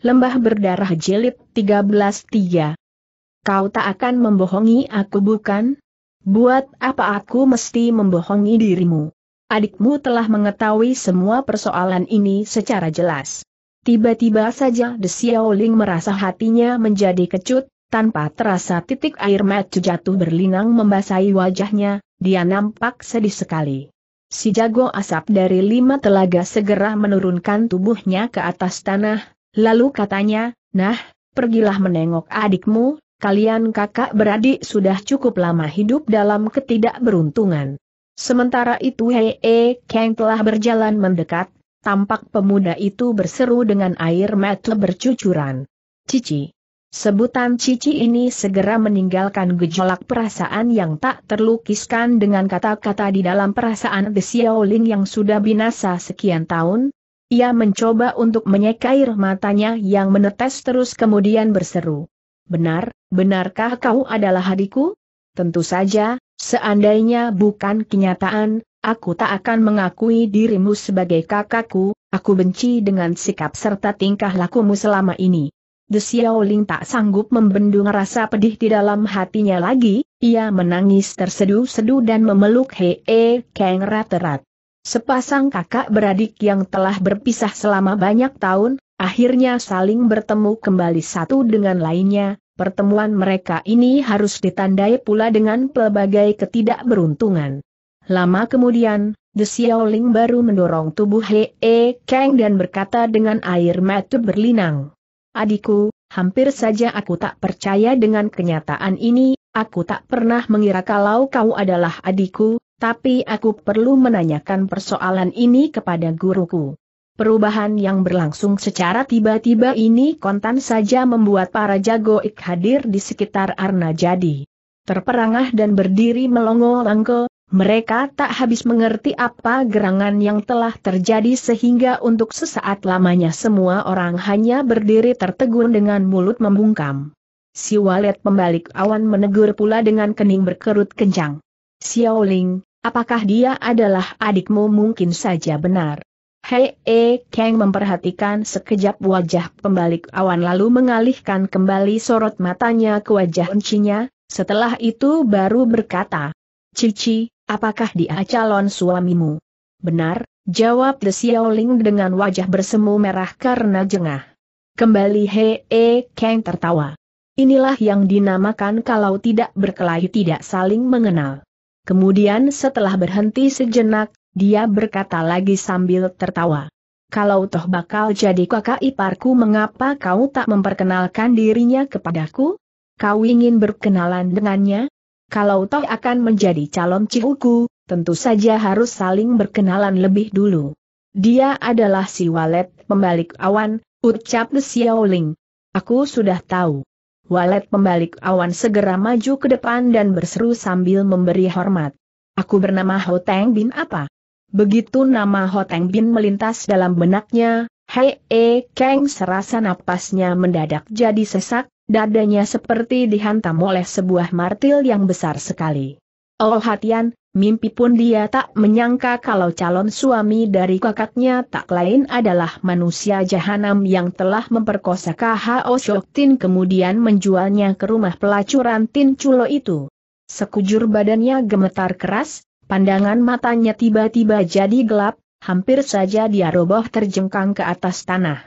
Lembah Berdarah Jilid 13.3 Kau tak akan membohongi aku bukan? Buat apa aku mesti membohongi dirimu? Adikmu telah mengetahui semua persoalan ini secara jelas. Tiba-tiba saja De Xiaoling merasa hatinya menjadi kecut, tanpa terasa titik air mata jatuh berlinang membasahi wajahnya, dia nampak sedih sekali. Si jago asap dari lima telaga segera menurunkan tubuhnya ke atas tanah, Lalu katanya, nah, pergilah menengok adikmu, kalian kakak beradik sudah cukup lama hidup dalam ketidakberuntungan. Sementara itu Hei E. Kang telah berjalan mendekat, tampak pemuda itu berseru dengan air mata bercucuran. Cici. Sebutan Cici ini segera meninggalkan gejolak perasaan yang tak terlukiskan dengan kata-kata di dalam perasaan The Xiaoling yang sudah binasa sekian tahun, ia mencoba untuk menyekair matanya yang menetes terus kemudian berseru. Benar, benarkah kau adalah adikku? Tentu saja, seandainya bukan kenyataan, aku tak akan mengakui dirimu sebagai kakakku, aku benci dengan sikap serta tingkah lakumu selama ini. The Xiaoling tak sanggup membendung rasa pedih di dalam hatinya lagi, ia menangis terseduh-seduh dan memeluk Hee Kang Raterat. rat Sepasang kakak beradik yang telah berpisah selama banyak tahun, akhirnya saling bertemu kembali satu dengan lainnya, pertemuan mereka ini harus ditandai pula dengan pelbagai ketidakberuntungan. Lama kemudian, The Xiaoling baru mendorong tubuh He E Kang dan berkata dengan air mata berlinang. Adikku, hampir saja aku tak percaya dengan kenyataan ini, aku tak pernah mengira kalau kau adalah adikku, tapi aku perlu menanyakan persoalan ini kepada guruku. Perubahan yang berlangsung secara tiba-tiba ini kontan saja membuat para jago ik hadir di sekitar Arna jadi. Terperangah dan berdiri melongo longo mereka tak habis mengerti apa gerangan yang telah terjadi sehingga untuk sesaat lamanya semua orang hanya berdiri tertegun dengan mulut membungkam. Si walet pembalik awan menegur pula dengan kening berkerut kencang. Xiaoling, Apakah dia adalah adikmu mungkin saja benar. Hei E Kang memperhatikan sekejap wajah pembalik awan lalu mengalihkan kembali sorot matanya ke wajah encinya, setelah itu baru berkata, Cici, apakah dia calon suamimu? Benar, jawab The Xiaoling dengan wajah bersemu merah karena jengah. Kembali Hei E Kang tertawa. Inilah yang dinamakan kalau tidak berkelahi tidak saling mengenal. Kemudian setelah berhenti sejenak, dia berkata lagi sambil tertawa. Kalau toh bakal jadi kakak iparku mengapa kau tak memperkenalkan dirinya kepadaku? Kau ingin berkenalan dengannya? Kalau toh akan menjadi calon cikuku, tentu saja harus saling berkenalan lebih dulu. Dia adalah si walet pembalik awan, ucap The Xiaoling. Aku sudah tahu. Walet pembalik awan segera maju ke depan dan berseru sambil memberi hormat. Aku bernama Hoteng Bin apa? Begitu nama Hoteng Bin melintas dalam benaknya, Hei E Kang serasa napasnya mendadak jadi sesak, dadanya seperti dihantam oleh sebuah martil yang besar sekali. Oh Hatian, Mimpi pun dia tak menyangka kalau calon suami dari kakaknya tak lain adalah manusia jahanam yang telah memperkosa KHO Tin kemudian menjualnya ke rumah pelacuran Tin Culo itu. Sekujur badannya gemetar keras, pandangan matanya tiba-tiba jadi gelap, hampir saja dia roboh terjengkang ke atas tanah.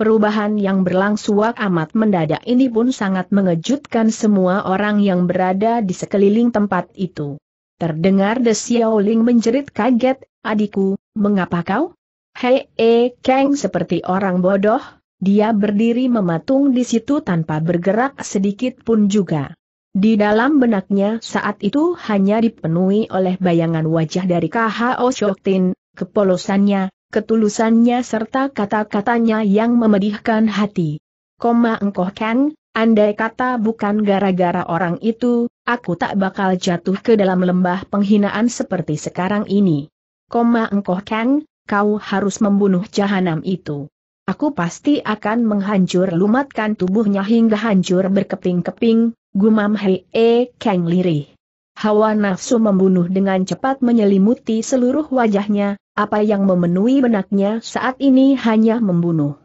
Perubahan yang berlangsung amat mendadak ini pun sangat mengejutkan semua orang yang berada di sekeliling tempat itu. Terdengar The Xiaoling menjerit kaget, adikku, mengapa kau? Hei, e, Kang seperti orang bodoh, dia berdiri mematung di situ tanpa bergerak sedikit pun juga. Di dalam benaknya saat itu hanya dipenuhi oleh bayangan wajah dari KHO Shoktin, kepolosannya, ketulusannya serta kata-katanya yang memedihkan hati. Koma engkau Kang, Andai kata bukan gara-gara orang itu, aku tak bakal jatuh ke dalam lembah penghinaan seperti sekarang ini. Koma engkoh Kang, kau harus membunuh jahanam itu. Aku pasti akan menghancur lumatkan tubuhnya hingga hancur berkeping-keping, gumam Hei E Kang lirih. Hawa nafsu membunuh dengan cepat menyelimuti seluruh wajahnya, apa yang memenuhi benaknya saat ini hanya membunuh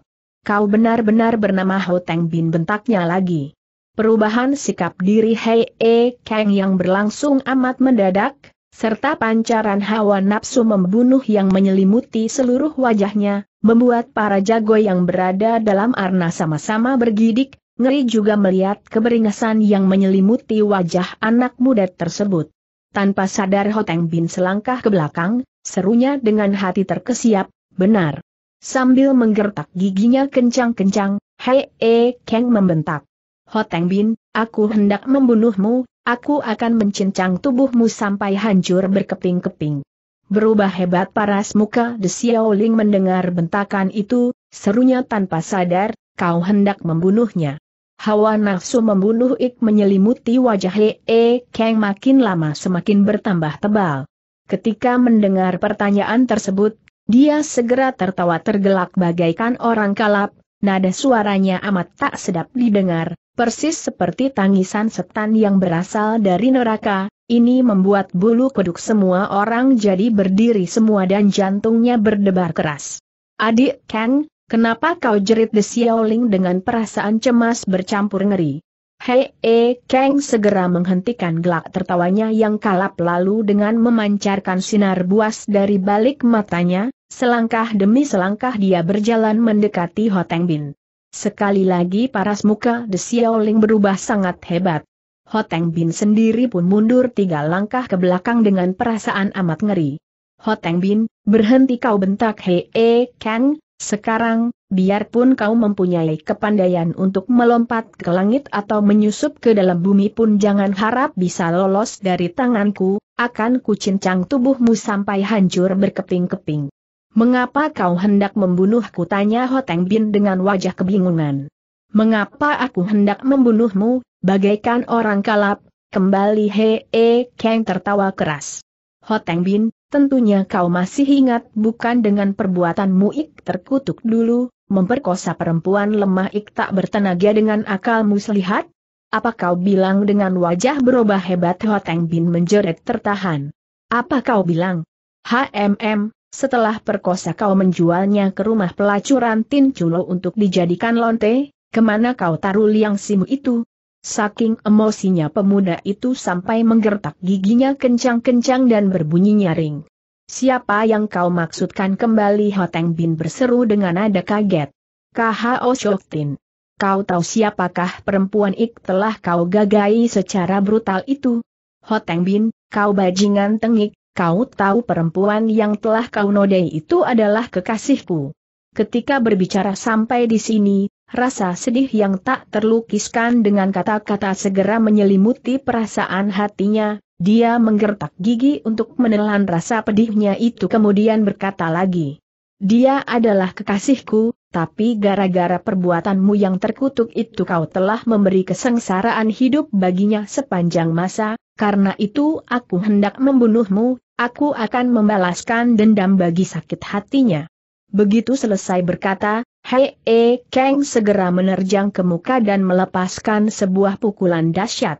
kau benar-benar bernama Hoteng Bin bentaknya lagi. Perubahan sikap diri Hei E Kang yang berlangsung amat mendadak, serta pancaran hawa nafsu membunuh yang menyelimuti seluruh wajahnya, membuat para jago yang berada dalam arna sama-sama bergidik, ngeri juga melihat keberingasan yang menyelimuti wajah anak muda tersebut. Tanpa sadar Hoteng Bin selangkah ke belakang, serunya dengan hati terkesiap, benar. Sambil menggertak giginya kencang-kencang, Hei E Kang membentak. Hoteng Bin, aku hendak membunuhmu, aku akan mencincang tubuhmu sampai hancur berkeping-keping. Berubah hebat paras muka De Ling mendengar bentakan itu, serunya tanpa sadar, kau hendak membunuhnya. Hawa nafsu membunuh Ik menyelimuti wajah Hei E Kang makin lama semakin bertambah tebal. Ketika mendengar pertanyaan tersebut, dia segera tertawa tergelak bagaikan orang kalap, nada suaranya amat tak sedap didengar, persis seperti tangisan setan yang berasal dari neraka, ini membuat bulu kuduk semua orang jadi berdiri semua dan jantungnya berdebar keras. Adik Kang, kenapa kau jerit de Xiaoling dengan perasaan cemas bercampur ngeri? Hei, e, Kang segera menghentikan gelak tertawanya yang kalap lalu dengan memancarkan sinar buas dari balik matanya, Selangkah demi selangkah dia berjalan mendekati Hoteng Bin. Sekali lagi paras muka De Xiaoling berubah sangat hebat. Hoteng Bin sendiri pun mundur tiga langkah ke belakang dengan perasaan amat ngeri. Hoteng Bin, berhenti kau bentak hee -e Kang, sekarang, biarpun kau mempunyai kepandaian untuk melompat ke langit atau menyusup ke dalam bumi pun jangan harap bisa lolos dari tanganku, akan kucincang tubuhmu sampai hancur berkeping-keping. Mengapa kau hendak membunuhku? Tanya Hoteng Bin dengan wajah kebingungan. Mengapa aku hendak membunuhmu, bagaikan orang kalap? Kembali Hee Kang tertawa keras. Hoteng Bin, tentunya kau masih ingat bukan dengan perbuatanmu ik terkutuk dulu, memperkosa perempuan lemah ik tak bertenaga dengan akalmu muslihat? Apa kau bilang dengan wajah berubah hebat Hoteng Bin menjerit tertahan? Apa kau bilang? HMM, setelah perkosa kau menjualnya ke rumah pelacuran Tin Chulo untuk dijadikan lonte, kemana kau taruh liang simu itu? Saking emosinya pemuda itu sampai menggertak giginya kencang-kencang dan berbunyi nyaring. Siapa yang kau maksudkan kembali Hoteng Bin berseru dengan nada kaget. KHO Shoftin. Kau tahu siapakah perempuan ik telah kau gagai secara brutal itu? Hoteng Bin, kau bajingan tengik, Kau tahu perempuan yang telah kau nodai itu adalah kekasihku. Ketika berbicara sampai di sini, rasa sedih yang tak terlukiskan dengan kata-kata segera menyelimuti perasaan hatinya, dia menggertak gigi untuk menelan rasa pedihnya itu kemudian berkata lagi. Dia adalah kekasihku, tapi gara-gara perbuatanmu yang terkutuk itu kau telah memberi kesengsaraan hidup baginya sepanjang masa, karena itu aku hendak membunuhmu, Aku akan membalaskan dendam bagi sakit hatinya. Begitu selesai berkata, Hei E Kang segera menerjang ke muka dan melepaskan sebuah pukulan dahsyat.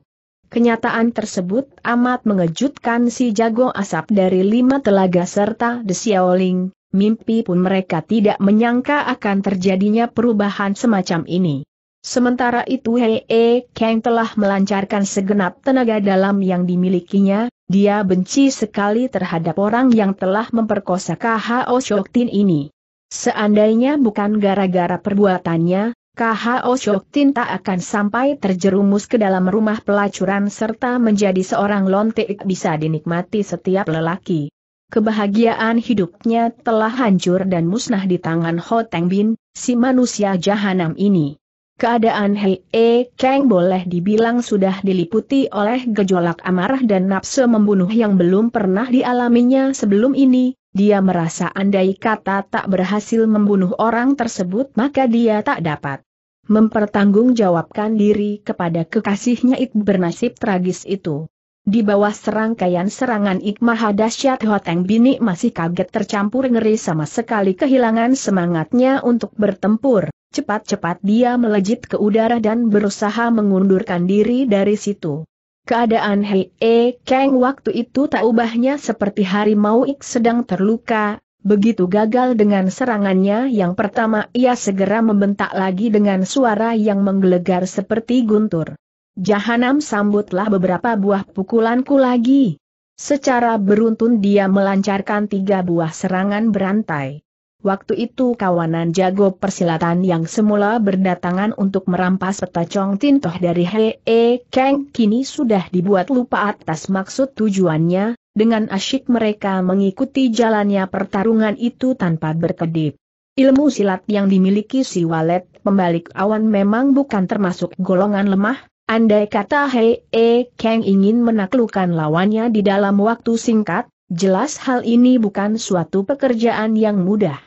Kenyataan tersebut amat mengejutkan si jago asap dari lima telaga serta The Xiaoling, mimpi pun mereka tidak menyangka akan terjadinya perubahan semacam ini. Sementara itu Hei e, Kang telah melancarkan segenap tenaga dalam yang dimilikinya, dia benci sekali terhadap orang yang telah memperkosa KHO Shoktin ini. Seandainya bukan gara-gara perbuatannya, KHO Shoktin tak akan sampai terjerumus ke dalam rumah pelacuran serta menjadi seorang lontek bisa dinikmati setiap lelaki. Kebahagiaan hidupnya telah hancur dan musnah di tangan Ho Teng Bin, si manusia jahanam ini. Keadaan Hei E Kang boleh dibilang sudah diliputi oleh gejolak amarah dan nafsu membunuh yang belum pernah dialaminya sebelum ini, dia merasa andai kata tak berhasil membunuh orang tersebut maka dia tak dapat mempertanggungjawabkan diri kepada kekasihnya Ik bernasib tragis itu. Di bawah serangkaian serangan Ikmah dahsyat Hoteng Bini masih kaget tercampur ngeri sama sekali kehilangan semangatnya untuk bertempur cepat-cepat dia melejit ke udara dan berusaha mengundurkan diri dari situ. Keadaan Hei E Kang waktu itu tak ubahnya seperti harimau Ik sedang terluka, begitu gagal dengan serangannya yang pertama ia segera membentak lagi dengan suara yang menggelegar seperti guntur. Jahanam sambutlah beberapa buah pukulanku lagi. Secara beruntun dia melancarkan tiga buah serangan berantai. Waktu itu kawanan jago persilatan yang semula berdatangan untuk merampas peta Chong Tin dari Hee Kang kini sudah dibuat lupa atas maksud tujuannya, dengan asyik mereka mengikuti jalannya pertarungan itu tanpa berkedip. Ilmu silat yang dimiliki si walet pembalik awan memang bukan termasuk golongan lemah, andai kata Hee Kang ingin menaklukkan lawannya di dalam waktu singkat, jelas hal ini bukan suatu pekerjaan yang mudah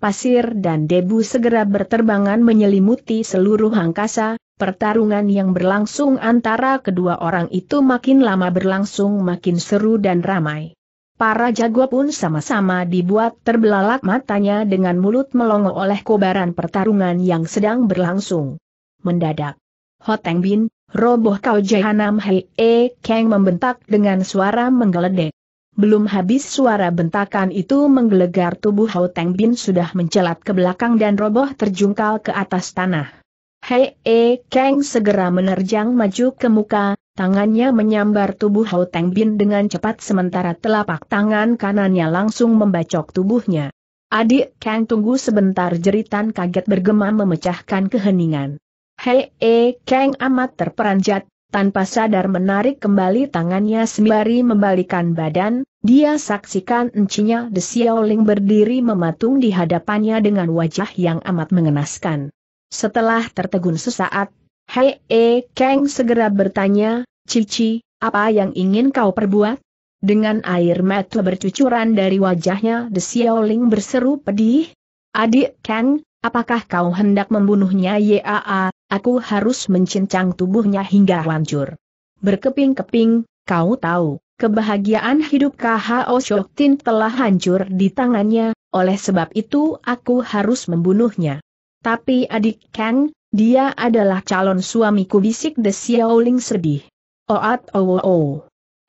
pasir dan debu segera berterbangan menyelimuti seluruh angkasa, pertarungan yang berlangsung antara kedua orang itu makin lama berlangsung makin seru dan ramai. Para jago pun sama-sama dibuat terbelalak matanya dengan mulut melongo oleh kobaran pertarungan yang sedang berlangsung. Mendadak. Hoteng Bin, roboh kau jahanam hei e keng membentak dengan suara menggeledek. Belum habis suara bentakan itu menggelegar tubuh Hao Teng Bin sudah mencelat ke belakang dan roboh terjungkal ke atas tanah. Hei E Kang segera menerjang maju ke muka, tangannya menyambar tubuh Hao Teng Bin dengan cepat sementara telapak tangan kanannya langsung membacok tubuhnya. Adik Kang tunggu sebentar jeritan kaget bergema memecahkan keheningan. Hei E Kang amat terperanjat, tanpa sadar menarik kembali tangannya sembari membalikan badan, dia saksikan encinya De Xiaoling berdiri mematung di hadapannya dengan wajah yang amat mengenaskan. Setelah tertegun sesaat, Hei E Kang segera bertanya, Cici, apa yang ingin kau perbuat? Dengan air mata bercucuran dari wajahnya De Xiaoling berseru pedih. Adik Kang, apakah kau hendak membunuhnya Yaa Aku harus mencincang tubuhnya hingga hancur. Berkeping-keping, kau tahu, kebahagiaan hidup KHO Shoktin telah hancur di tangannya, oleh sebab itu aku harus membunuhnya. Tapi adik Kang, dia adalah calon suamiku bisik The Xiaoling sedih. Oat owo oh, oh, oh.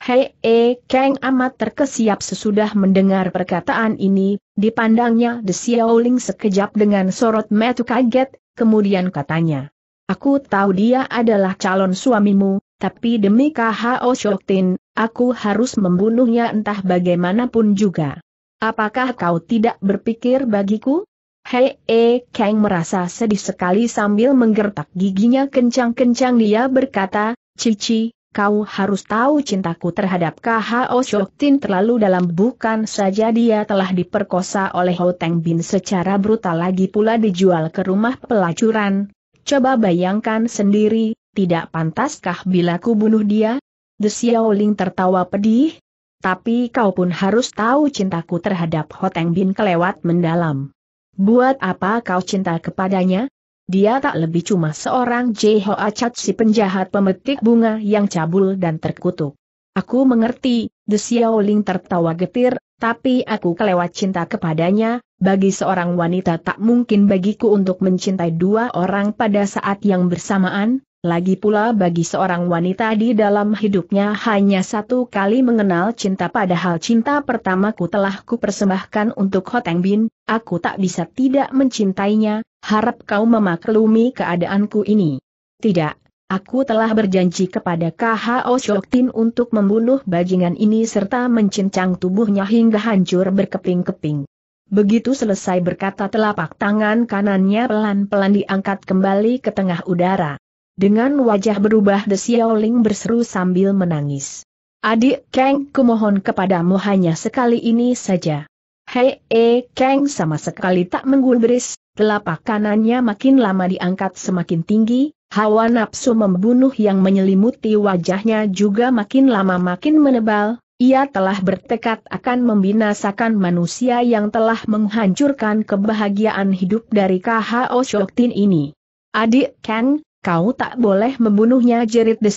Hei e Kang amat terkesiap sesudah mendengar perkataan ini, dipandangnya The Xiaoling sekejap dengan sorot metu kaget, kemudian katanya. Aku tahu dia adalah calon suamimu, tapi demi KHO Shoktin, aku harus membunuhnya entah bagaimanapun juga. Apakah kau tidak berpikir bagiku? Hei E Kang merasa sedih sekali sambil menggertak giginya kencang-kencang dia berkata, Cici, kau harus tahu cintaku terhadap KHO Shoktin terlalu dalam bukan saja dia telah diperkosa oleh Ho Bin secara brutal lagi pula dijual ke rumah pelacuran, Coba bayangkan sendiri, tidak pantaskah bila ku bunuh dia? The Xiaoling tertawa pedih. Tapi kau pun harus tahu cintaku terhadap Hoteng Bin kelewat mendalam. Buat apa kau cinta kepadanya? Dia tak lebih cuma seorang Jeho Acat si penjahat pemetik bunga yang cabul dan terkutuk. Aku mengerti, The Xiaoling tertawa getir, tapi aku kelewat cinta kepadanya, bagi seorang wanita tak mungkin bagiku untuk mencintai dua orang pada saat yang bersamaan, lagi pula bagi seorang wanita di dalam hidupnya hanya satu kali mengenal cinta padahal cinta pertamaku telah kupersembahkan untuk Hoteng Bin, aku tak bisa tidak mencintainya, harap kau memaklumi keadaanku ini. Tidak, Aku telah berjanji kepada KHO Shoktin untuk membunuh bajingan ini serta mencincang tubuhnya hingga hancur berkeping-keping. Begitu selesai berkata telapak tangan kanannya pelan-pelan diangkat kembali ke tengah udara. Dengan wajah berubah The Xiaoling berseru sambil menangis. Adik Kang, kumohon kepadamu hanya sekali ini saja. Hei, eh, Kang sama sekali tak menggulbris, telapak kanannya makin lama diangkat semakin tinggi, Hawa nafsu membunuh yang menyelimuti wajahnya juga makin lama makin menebal, ia telah bertekad akan membinasakan manusia yang telah menghancurkan kebahagiaan hidup dari KHO Shoktin ini. Adik Kang, kau tak boleh membunuhnya jerit The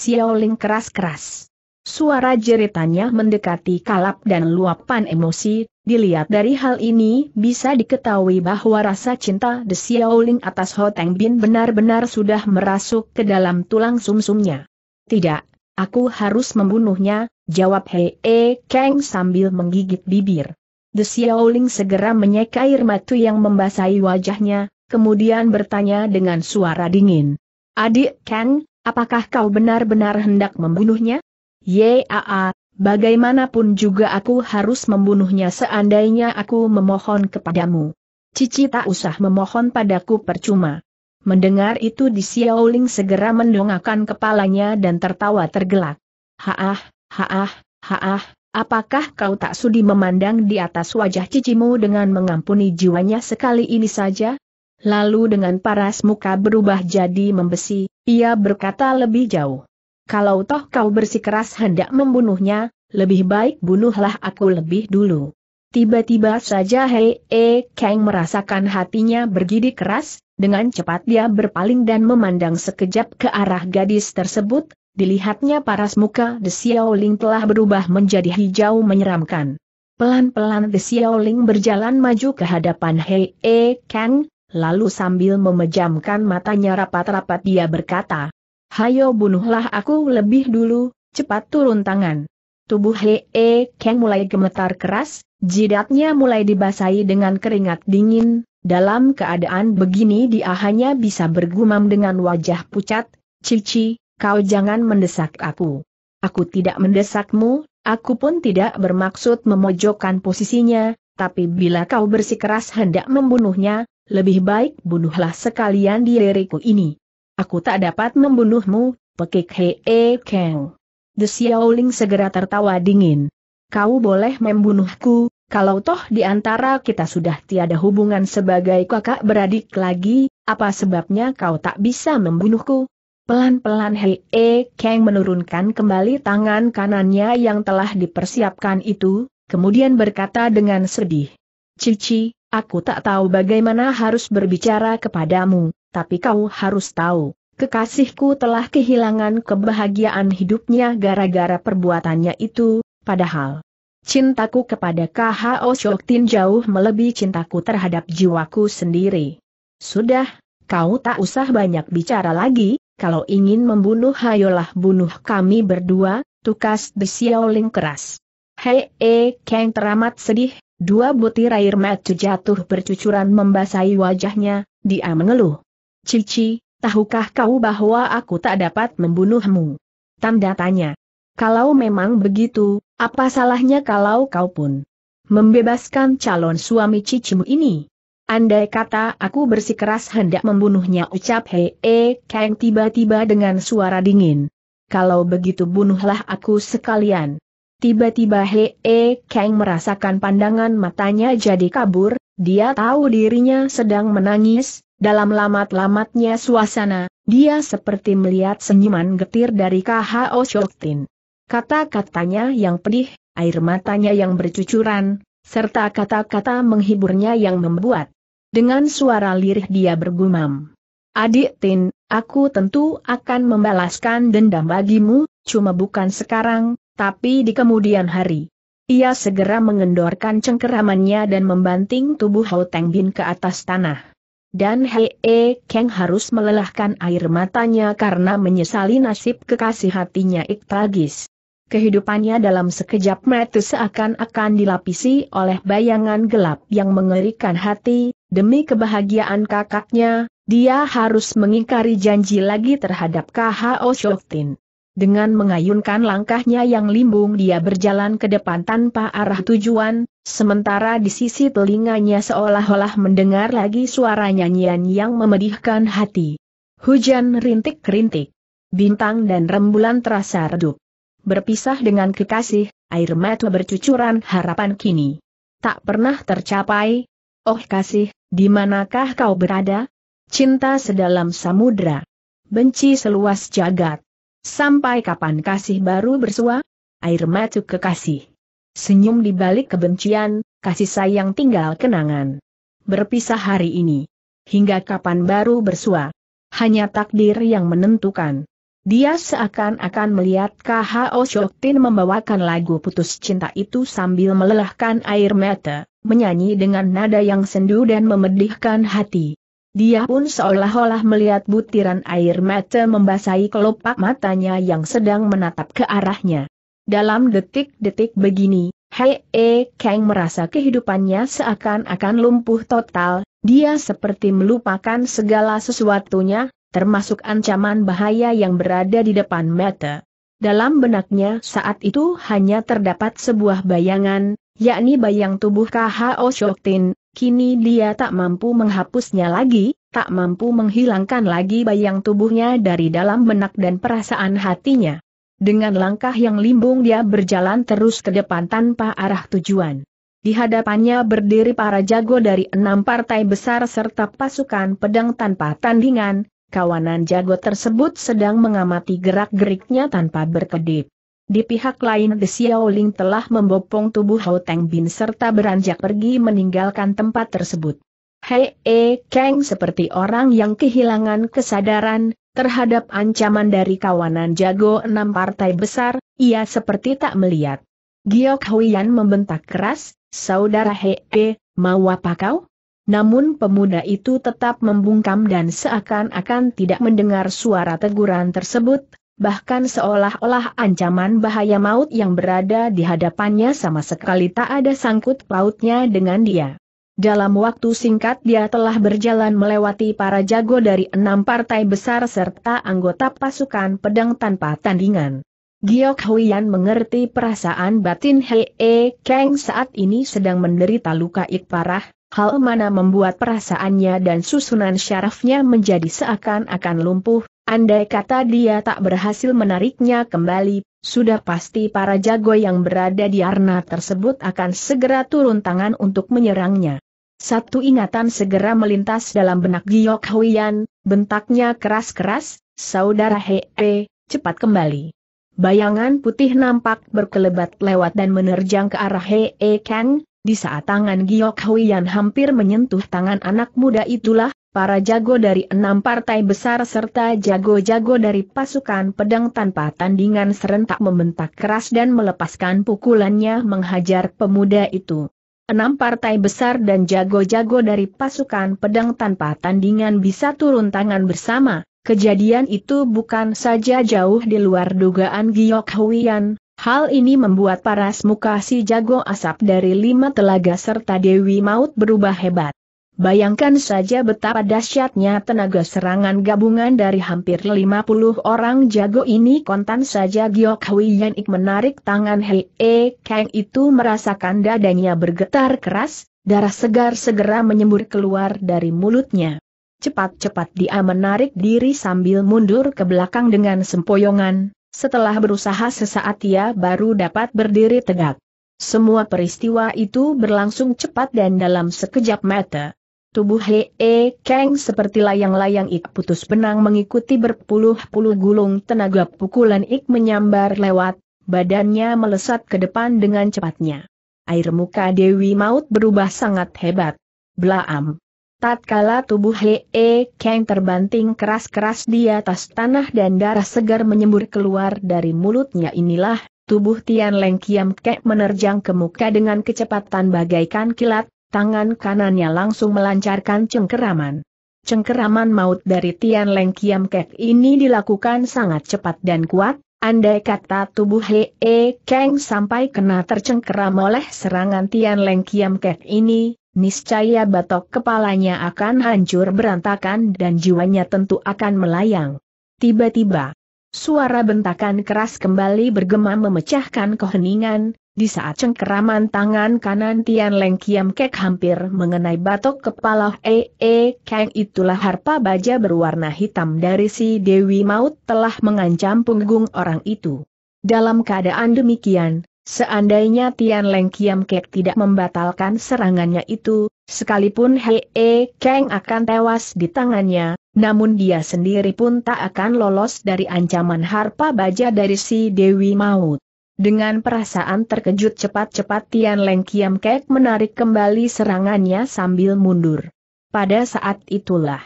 keras-keras. Suara jeritannya mendekati kalap dan luapan emosi, dilihat dari hal ini bisa diketahui bahwa rasa cinta De Xiaoling atas Ho Teng Bin benar-benar sudah merasuk ke dalam tulang sumsumnya. Tidak, aku harus membunuhnya, jawab Hei E Kang sambil menggigit bibir. De Xiaoling segera menyeka air mata yang membasahi wajahnya, kemudian bertanya dengan suara dingin. Adik Kang, apakah kau benar-benar hendak membunuhnya? Yaa, bagaimanapun juga aku harus membunuhnya seandainya aku memohon kepadamu. Cici tak usah memohon padaku percuma. Mendengar itu di Xiaoling segera mendongakkan kepalanya dan tertawa tergelak. Haah, haah, haah, apakah kau tak sudi memandang di atas wajah cicimu dengan mengampuni jiwanya sekali ini saja? Lalu dengan paras muka berubah jadi membesi, ia berkata lebih jauh kalau toh kau bersikeras hendak membunuhnya, lebih baik bunuhlah aku lebih dulu. Tiba-tiba saja Hei E Kang merasakan hatinya bergidik keras, dengan cepat dia berpaling dan memandang sekejap ke arah gadis tersebut, dilihatnya paras muka The Xiaoling telah berubah menjadi hijau menyeramkan. Pelan-pelan The Xiaoling berjalan maju ke hadapan Hei E Kang, lalu sambil memejamkan matanya rapat-rapat dia berkata, Hayo bunuhlah aku lebih dulu, cepat turun tangan. Tubuh Hee E Kang mulai gemetar keras, jidatnya mulai dibasahi dengan keringat dingin, dalam keadaan begini dia hanya bisa bergumam dengan wajah pucat, Cici, kau jangan mendesak aku. Aku tidak mendesakmu, aku pun tidak bermaksud memojokkan posisinya, tapi bila kau bersikeras hendak membunuhnya, lebih baik bunuhlah sekalian diriku ini. Aku tak dapat membunuhmu, pekik Hee Kang. The Xiaoling segera tertawa dingin. Kau boleh membunuhku, kalau toh di antara kita sudah tiada hubungan sebagai kakak beradik lagi, apa sebabnya kau tak bisa membunuhku? Pelan-pelan Hee Kang menurunkan kembali tangan kanannya yang telah dipersiapkan itu, kemudian berkata dengan sedih. Cici, aku tak tahu bagaimana harus berbicara kepadamu, tapi kau harus tahu, kekasihku telah kehilangan kebahagiaan hidupnya gara-gara perbuatannya itu, padahal cintaku kepada KHO Shoktin jauh melebihi cintaku terhadap jiwaku sendiri. Sudah, kau tak usah banyak bicara lagi, kalau ingin membunuh hayolah bunuh kami berdua, tukas The Xiaoling keras. Hei, e, Kang teramat sedih, dua butir air mata jatuh bercucuran membasahi wajahnya, dia mengeluh. Cici, tahukah kau bahwa aku tak dapat membunuhmu? Tanda tanya. Kalau memang begitu, apa salahnya kalau kau pun membebaskan calon suami cicimu ini? Andai kata aku bersikeras hendak membunuhnya ucap Hei e, keng tiba-tiba dengan suara dingin. Kalau begitu bunuhlah aku sekalian. Tiba-tiba hei e, keng merasakan pandangan matanya jadi kabur, dia tahu dirinya sedang menangis, dalam lamat-lamatnya suasana, dia seperti melihat senyuman getir dari K.H.O. Shoktin. Kata-katanya yang pedih, air matanya yang bercucuran, serta kata-kata menghiburnya yang membuat. Dengan suara lirih dia bergumam. Adik Tin, aku tentu akan membalaskan dendam bagimu, cuma bukan sekarang, tapi di kemudian hari. Ia segera mengendorkan cengkeramannya dan membanting tubuh Hao Teng Bin ke atas tanah. Dan Hei e Kang harus melelahkan air matanya karena menyesali nasib kekasih hatinya Ik tragis. Kehidupannya dalam sekejap mata seakan-akan dilapisi oleh bayangan gelap yang mengerikan hati, demi kebahagiaan kakaknya, dia harus mengingkari janji lagi terhadap KHO Shoftin. Dengan mengayunkan langkahnya yang limbung dia berjalan ke depan tanpa arah tujuan, sementara di sisi telinganya seolah-olah mendengar lagi suara nyanyian yang memedihkan hati. Hujan rintik-rintik. Bintang dan rembulan terasa redup. Berpisah dengan kekasih, air mata bercucuran harapan kini. Tak pernah tercapai. Oh kasih, di manakah kau berada? Cinta sedalam samudra. Benci seluas jagat Sampai kapan kasih baru bersua? Air mata kekasih. Senyum di balik kebencian, kasih sayang tinggal kenangan. Berpisah hari ini. Hingga kapan baru bersua? Hanya takdir yang menentukan. Dia seakan-akan melihat KHO Shoktin membawakan lagu putus cinta itu sambil melelahkan air mata, menyanyi dengan nada yang sendu dan memedihkan hati. Dia pun seolah-olah melihat butiran air mata membasahi kelopak matanya yang sedang menatap ke arahnya. Dalam detik-detik begini, Hei E Kang merasa kehidupannya seakan-akan lumpuh total, dia seperti melupakan segala sesuatunya, termasuk ancaman bahaya yang berada di depan mata. Dalam benaknya saat itu hanya terdapat sebuah bayangan, yakni bayang tubuh K.H.O. Shoktin, Kini dia tak mampu menghapusnya lagi, tak mampu menghilangkan lagi bayang tubuhnya dari dalam benak dan perasaan hatinya. Dengan langkah yang limbung dia berjalan terus ke depan tanpa arah tujuan. Di hadapannya berdiri para jago dari enam partai besar serta pasukan pedang tanpa tandingan, kawanan jago tersebut sedang mengamati gerak-geriknya tanpa berkedip. Di pihak lain The Xiaoling telah membopong tubuh Hou Teng Bin serta beranjak pergi meninggalkan tempat tersebut. Hei E Kang seperti orang yang kehilangan kesadaran, terhadap ancaman dari kawanan jago enam partai besar, ia seperti tak melihat. Giok Huiyan membentak keras, saudara Hei E, mau apa kau? Namun pemuda itu tetap membungkam dan seakan-akan tidak mendengar suara teguran tersebut, bahkan seolah-olah ancaman bahaya maut yang berada di hadapannya sama sekali tak ada sangkut pautnya dengan dia. Dalam waktu singkat dia telah berjalan melewati para jago dari enam partai besar serta anggota pasukan pedang tanpa tandingan. Giok Huyan mengerti perasaan batin Hei e Kang saat ini sedang menderita luka ik parah, hal mana membuat perasaannya dan susunan syarafnya menjadi seakan-akan lumpuh, Andai kata dia tak berhasil menariknya kembali, sudah pasti para jago yang berada di arna tersebut akan segera turun tangan untuk menyerangnya. Satu ingatan segera melintas dalam benak Giok Huyan, bentaknya keras-keras, saudara Hee, cepat kembali. Bayangan putih nampak berkelebat lewat dan menerjang ke arah Hee Kang, di saat tangan Giok Huyan hampir menyentuh tangan anak muda itulah, para jago dari enam partai besar serta jago-jago dari pasukan pedang tanpa tandingan serentak membentak keras dan melepaskan pukulannya menghajar pemuda itu. Enam partai besar dan jago-jago dari pasukan pedang tanpa tandingan bisa turun tangan bersama. Kejadian itu bukan saja jauh di luar dugaan Giok Huyan. Hal ini membuat paras muka si jago asap dari lima telaga serta Dewi Maut berubah hebat. Bayangkan saja betapa dahsyatnya tenaga serangan gabungan dari hampir 50 orang jago ini kontan saja Giok Hui Yan Ik menarik tangan Hei E Kang itu merasakan dadanya bergetar keras, darah segar segera menyembur keluar dari mulutnya. Cepat-cepat dia menarik diri sambil mundur ke belakang dengan sempoyongan, setelah berusaha sesaat ia baru dapat berdiri tegak. Semua peristiwa itu berlangsung cepat dan dalam sekejap mata. Tubuh Hee Kang seperti layang-layang ik putus benang mengikuti berpuluh-puluh gulung tenaga pukulan ik menyambar lewat, badannya melesat ke depan dengan cepatnya. Air muka Dewi Maut berubah sangat hebat. Blaam. Tatkala tubuh Hee Kang terbanting keras-keras di atas tanah dan darah segar menyembur keluar dari mulutnya inilah, tubuh Tian Leng Kiam Kek menerjang ke muka dengan kecepatan bagaikan kilat, tangan kanannya langsung melancarkan cengkeraman. Cengkeraman maut dari Tian Leng Kiam Kek ini dilakukan sangat cepat dan kuat, Andai kata tubuh He E Kang sampai kena tercengkeram oleh serangan Tian Leng Kiam Kek ini, niscaya batok kepalanya akan hancur berantakan dan jiwanya tentu akan melayang. Tiba-tiba, suara bentakan keras kembali bergema memecahkan keheningan, di saat cengkeraman tangan kanan Tian Leng Kiam Kek hampir mengenai batok kepala Ee -e Kang itulah harpa baja berwarna hitam dari si Dewi Maut telah mengancam punggung orang itu. Dalam keadaan demikian, seandainya Tian Leng Kiam Kek tidak membatalkan serangannya itu, sekalipun Hee -e Kang akan tewas di tangannya, namun dia sendiri pun tak akan lolos dari ancaman harpa baja dari si Dewi Maut. Dengan perasaan terkejut cepat-cepat Tian Leng Kiam Kek menarik kembali serangannya sambil mundur. Pada saat itulah.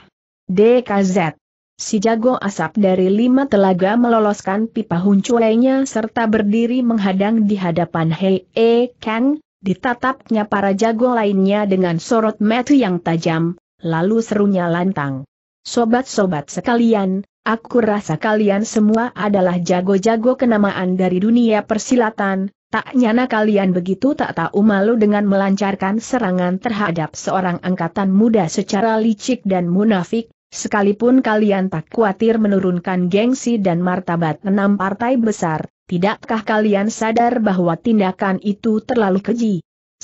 DKZ. Si jago asap dari lima telaga meloloskan pipa huncuainya serta berdiri menghadang di hadapan Hei E Kang, ditatapnya para jago lainnya dengan sorot metu yang tajam, lalu serunya lantang. Sobat-sobat sekalian, Aku rasa kalian semua adalah jago-jago kenamaan dari dunia persilatan, tak nyana kalian begitu tak tahu malu dengan melancarkan serangan terhadap seorang angkatan muda secara licik dan munafik, sekalipun kalian tak khawatir menurunkan gengsi dan martabat enam partai besar, tidakkah kalian sadar bahwa tindakan itu terlalu keji?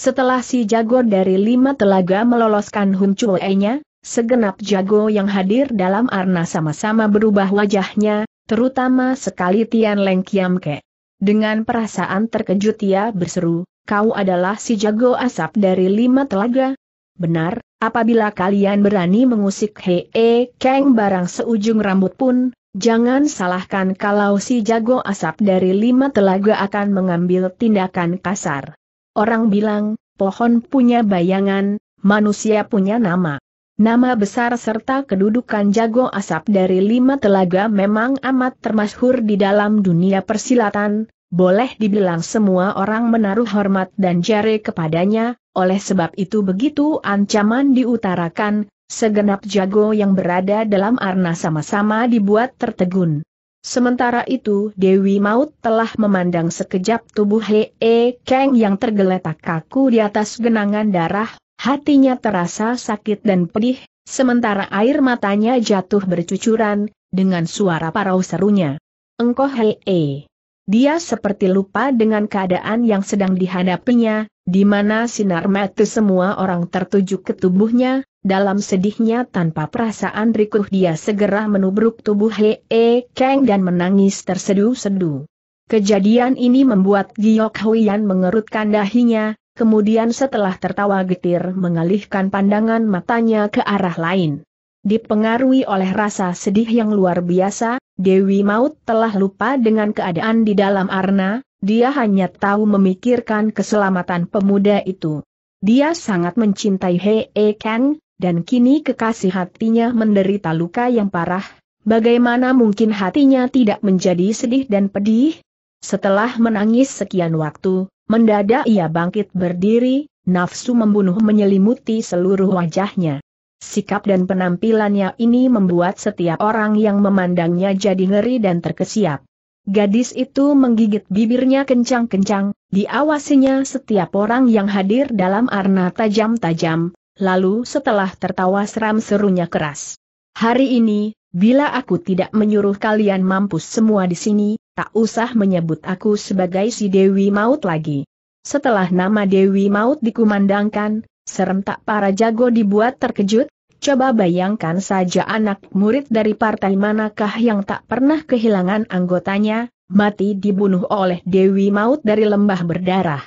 Setelah si jago dari lima telaga meloloskan Hun Segenap jago yang hadir dalam arna sama-sama berubah wajahnya, terutama sekali Tian Leng Kiam Ke. Dengan perasaan terkejut ia berseru, kau adalah si jago asap dari lima telaga? Benar, apabila kalian berani mengusik Hee Kang barang seujung rambut pun, jangan salahkan kalau si jago asap dari lima telaga akan mengambil tindakan kasar. Orang bilang, pohon punya bayangan, manusia punya nama. Nama besar serta kedudukan jago asap dari lima telaga memang amat termasyhur di dalam dunia persilatan, boleh dibilang semua orang menaruh hormat dan jari kepadanya, oleh sebab itu begitu ancaman diutarakan, segenap jago yang berada dalam arna sama-sama dibuat tertegun. Sementara itu Dewi Maut telah memandang sekejap tubuh Hee Kang yang tergeletak kaku di atas genangan darah, hatinya terasa sakit dan pedih, sementara air matanya jatuh bercucuran, dengan suara parau serunya. Engkau hei -e. Dia seperti lupa dengan keadaan yang sedang dihadapinya, di mana sinar mata semua orang tertuju ke tubuhnya, dalam sedihnya tanpa perasaan rikuh dia segera menubruk tubuh hei keng keng dan menangis tersedu-sedu. Kejadian ini membuat Giok Huiyan mengerutkan dahinya, kemudian setelah tertawa getir mengalihkan pandangan matanya ke arah lain. Dipengaruhi oleh rasa sedih yang luar biasa, Dewi Maut telah lupa dengan keadaan di dalam arna, dia hanya tahu memikirkan keselamatan pemuda itu. Dia sangat mencintai Hei e Kang, dan kini kekasih hatinya menderita luka yang parah, bagaimana mungkin hatinya tidak menjadi sedih dan pedih? Setelah menangis sekian waktu, Mendadak ia bangkit berdiri, nafsu membunuh menyelimuti seluruh wajahnya. Sikap dan penampilannya ini membuat setiap orang yang memandangnya jadi ngeri dan terkesiap. Gadis itu menggigit bibirnya kencang-kencang, diawasinya setiap orang yang hadir dalam arna tajam-tajam, lalu setelah tertawa seram serunya keras. Hari ini, bila aku tidak menyuruh kalian mampus semua di sini, tak usah menyebut aku sebagai si Dewi Maut lagi. Setelah nama Dewi Maut dikumandangkan, serentak para jago dibuat terkejut, coba bayangkan saja anak murid dari partai manakah yang tak pernah kehilangan anggotanya, mati dibunuh oleh Dewi Maut dari lembah berdarah.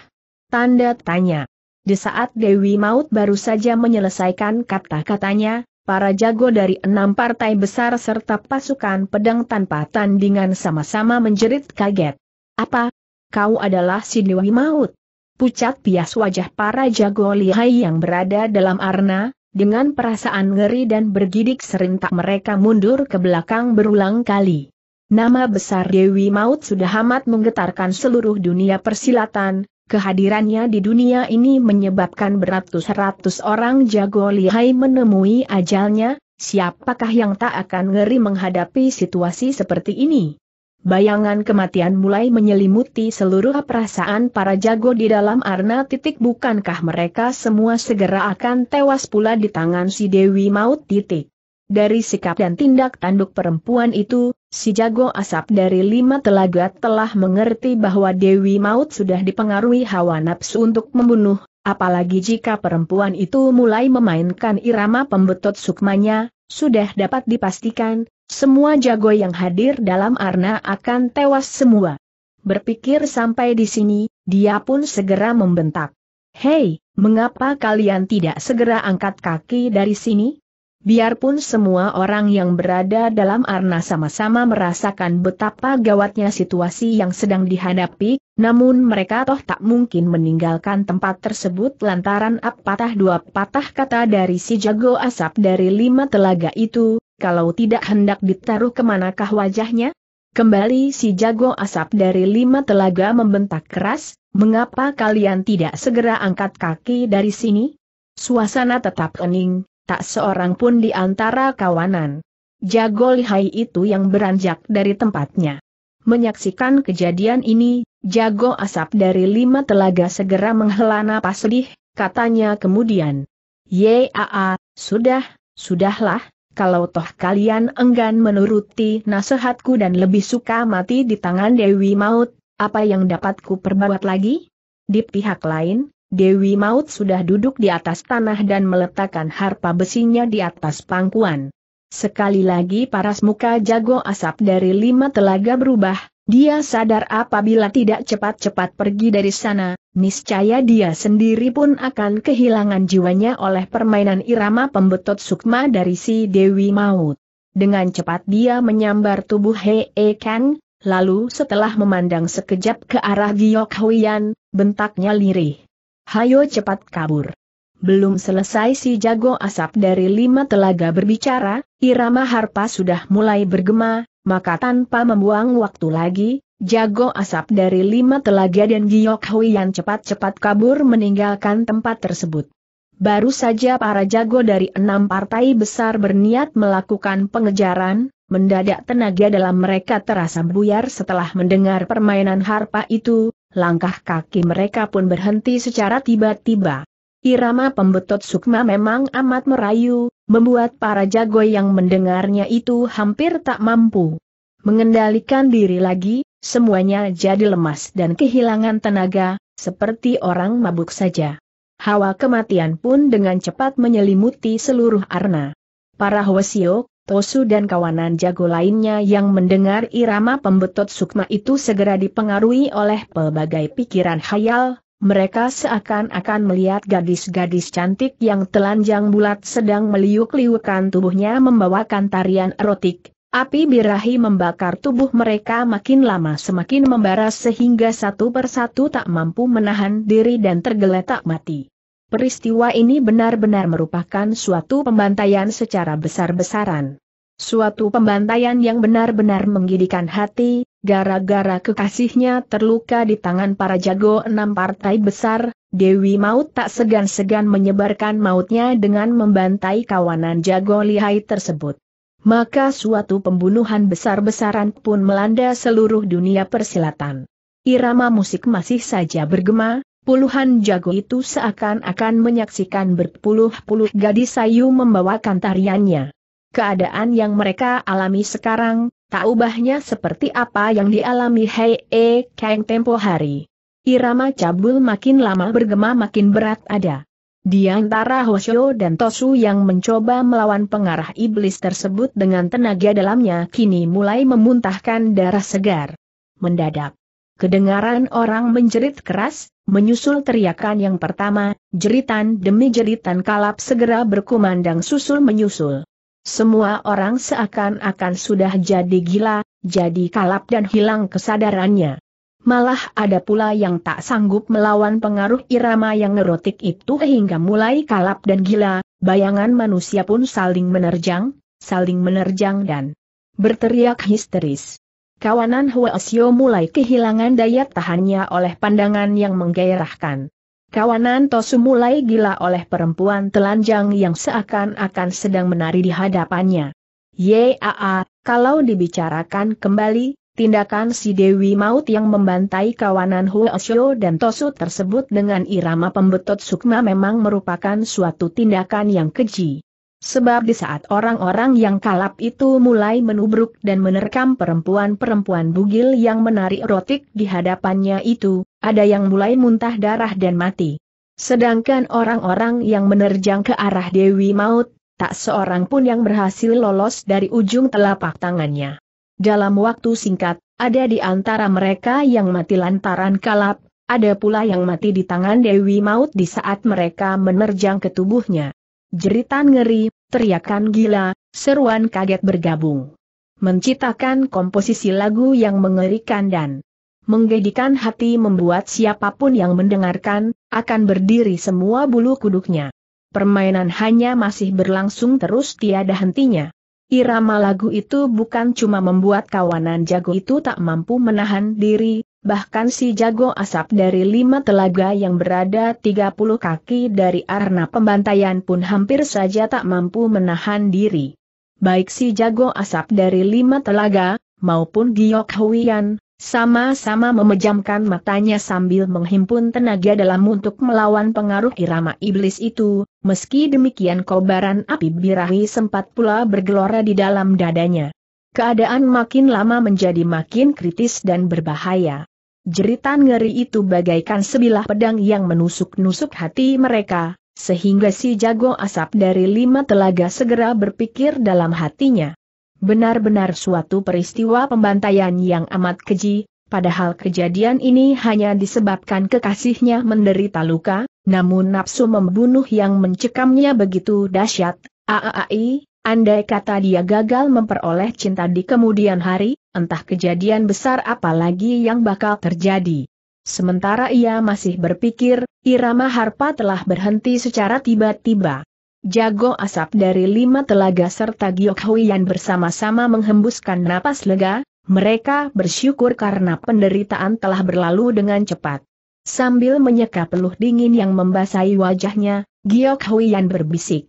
Tanda tanya. Di saat Dewi Maut baru saja menyelesaikan kata-katanya, para jago dari enam partai besar serta pasukan pedang tanpa tandingan sama-sama menjerit kaget. Apa? Kau adalah Dewi Maut? Pucat pias wajah para jago lihai yang berada dalam arna, dengan perasaan ngeri dan bergidik serentak mereka mundur ke belakang berulang kali. Nama besar Dewi Maut sudah amat menggetarkan seluruh dunia persilatan, Kehadirannya di dunia ini menyebabkan beratus-ratus orang jago lihai menemui ajalnya, siapakah yang tak akan ngeri menghadapi situasi seperti ini? Bayangan kematian mulai menyelimuti seluruh perasaan para jago di dalam arna titik bukankah mereka semua segera akan tewas pula di tangan si Dewi Maut titik. Dari sikap dan tindak tanduk perempuan itu, si jago asap dari lima telaga telah mengerti bahwa Dewi Maut sudah dipengaruhi hawa nafsu untuk membunuh, apalagi jika perempuan itu mulai memainkan irama pembetot sukmanya, sudah dapat dipastikan, semua jago yang hadir dalam arna akan tewas semua. Berpikir sampai di sini, dia pun segera membentak. Hei, mengapa kalian tidak segera angkat kaki dari sini? Biarpun semua orang yang berada dalam arna sama-sama merasakan betapa gawatnya situasi yang sedang dihadapi, namun mereka toh tak mungkin meninggalkan tempat tersebut lantaran ap patah dua patah kata dari si jago asap dari lima telaga itu, kalau tidak hendak ditaruh kemanakah wajahnya? Kembali si jago asap dari lima telaga membentak keras, mengapa kalian tidak segera angkat kaki dari sini? Suasana tetap hening, tak seorang pun di antara kawanan. Jago lihai itu yang beranjak dari tempatnya. Menyaksikan kejadian ini, Jago asap dari lima telaga segera menghela napas sedih, katanya kemudian. Yaa, sudah, sudahlah, kalau toh kalian enggan menuruti nasihatku dan lebih suka mati di tangan Dewi Maut, apa yang dapatku perbuat lagi? Di pihak lain, Dewi Maut sudah duduk di atas tanah dan meletakkan harpa besinya di atas pangkuan. Sekali lagi paras muka jago asap dari lima telaga berubah, dia sadar apabila tidak cepat-cepat pergi dari sana, niscaya dia sendiri pun akan kehilangan jiwanya oleh permainan irama pembetot sukma dari si Dewi Maut. Dengan cepat dia menyambar tubuh Hei E Kang, lalu setelah memandang sekejap ke arah Giok Huiyan, bentaknya lirih. Hayo cepat kabur. Belum selesai si jago asap dari lima telaga berbicara, irama harpa sudah mulai bergema, maka tanpa membuang waktu lagi, jago asap dari lima telaga dan giok Hui yang cepat-cepat kabur meninggalkan tempat tersebut. Baru saja para jago dari enam partai besar berniat melakukan pengejaran, mendadak tenaga dalam mereka terasa buyar setelah mendengar permainan harpa itu, langkah kaki mereka pun berhenti secara tiba-tiba. Irama pembetot Sukma memang amat merayu, membuat para jago yang mendengarnya itu hampir tak mampu mengendalikan diri lagi, semuanya jadi lemas dan kehilangan tenaga, seperti orang mabuk saja. Hawa kematian pun dengan cepat menyelimuti seluruh arna. Para Hwasio, Tosu dan kawanan jago lainnya yang mendengar irama pembetot sukma itu segera dipengaruhi oleh pelbagai pikiran khayal, mereka seakan-akan melihat gadis-gadis cantik yang telanjang bulat sedang meliuk-liukan tubuhnya membawakan tarian erotik. Api birahi membakar tubuh mereka makin lama semakin membara sehingga satu persatu tak mampu menahan diri dan tergeletak mati. Peristiwa ini benar-benar merupakan suatu pembantaian secara besar-besaran. Suatu pembantaian yang benar-benar menggidikan hati, gara-gara kekasihnya terluka di tangan para jago enam partai besar, Dewi Maut tak segan-segan menyebarkan mautnya dengan membantai kawanan jago lihai tersebut. Maka suatu pembunuhan besar-besaran pun melanda seluruh dunia persilatan. Irama musik masih saja bergema, Puluhan jago itu seakan-akan menyaksikan berpuluh-puluh gadis sayu membawakan tariannya. Keadaan yang mereka alami sekarang, tak ubahnya seperti apa yang dialami Hei E Kang tempo hari. Irama cabul makin lama bergema makin berat ada. Di antara Hoshio dan Tosu yang mencoba melawan pengarah iblis tersebut dengan tenaga dalamnya kini mulai memuntahkan darah segar. Mendadak kedengaran orang menjerit keras, menyusul teriakan yang pertama, jeritan demi jeritan kalap segera berkumandang susul menyusul. Semua orang seakan-akan sudah jadi gila, jadi kalap dan hilang kesadarannya. Malah ada pula yang tak sanggup melawan pengaruh irama yang nerotik itu hingga mulai kalap dan gila, bayangan manusia pun saling menerjang, saling menerjang dan berteriak histeris kawanan Huasio mulai kehilangan daya tahannya oleh pandangan yang menggairahkan. Kawanan Tosu mulai gila oleh perempuan telanjang yang seakan-akan sedang menari di hadapannya. Yaa, kalau dibicarakan kembali, tindakan si Dewi Maut yang membantai kawanan Huasyo dan Tosu tersebut dengan irama pembetot Sukma memang merupakan suatu tindakan yang keji. Sebab di saat orang-orang yang kalap itu mulai menubruk dan menerkam perempuan-perempuan bugil yang menarik rotik di hadapannya itu, ada yang mulai muntah darah dan mati. Sedangkan orang-orang yang menerjang ke arah Dewi Maut, tak seorang pun yang berhasil lolos dari ujung telapak tangannya. Dalam waktu singkat, ada di antara mereka yang mati lantaran kalap, ada pula yang mati di tangan Dewi Maut di saat mereka menerjang ke tubuhnya. Jeritan ngeri, teriakan gila, seruan kaget bergabung. Menciptakan komposisi lagu yang mengerikan dan menggedikan hati membuat siapapun yang mendengarkan, akan berdiri semua bulu kuduknya. Permainan hanya masih berlangsung terus tiada hentinya. Irama lagu itu bukan cuma membuat kawanan jago itu tak mampu menahan diri, bahkan si jago asap dari lima telaga yang berada 30 kaki dari arena pembantaian pun hampir saja tak mampu menahan diri. Baik si jago asap dari lima telaga, maupun Giok Huian, sama-sama memejamkan matanya sambil menghimpun tenaga dalam untuk melawan pengaruh irama iblis itu, meski demikian kobaran api birahi sempat pula bergelora di dalam dadanya. Keadaan makin lama menjadi makin kritis dan berbahaya. Jeritan ngeri itu bagaikan sebilah pedang yang menusuk-nusuk hati mereka, sehingga si jago asap dari lima telaga segera berpikir dalam hatinya. Benar-benar suatu peristiwa pembantaian yang amat keji, padahal kejadian ini hanya disebabkan kekasihnya menderita luka, namun nafsu membunuh yang mencekamnya begitu dahsyat, Aaai, Andai kata dia gagal memperoleh cinta di kemudian hari, entah kejadian besar apa lagi yang bakal terjadi. Sementara ia masih berpikir, irama harpa telah berhenti secara tiba-tiba. Jago asap dari lima telaga serta Giok Huyan bersama-sama menghembuskan napas lega, mereka bersyukur karena penderitaan telah berlalu dengan cepat. Sambil menyeka peluh dingin yang membasahi wajahnya, Giok Huyan berbisik.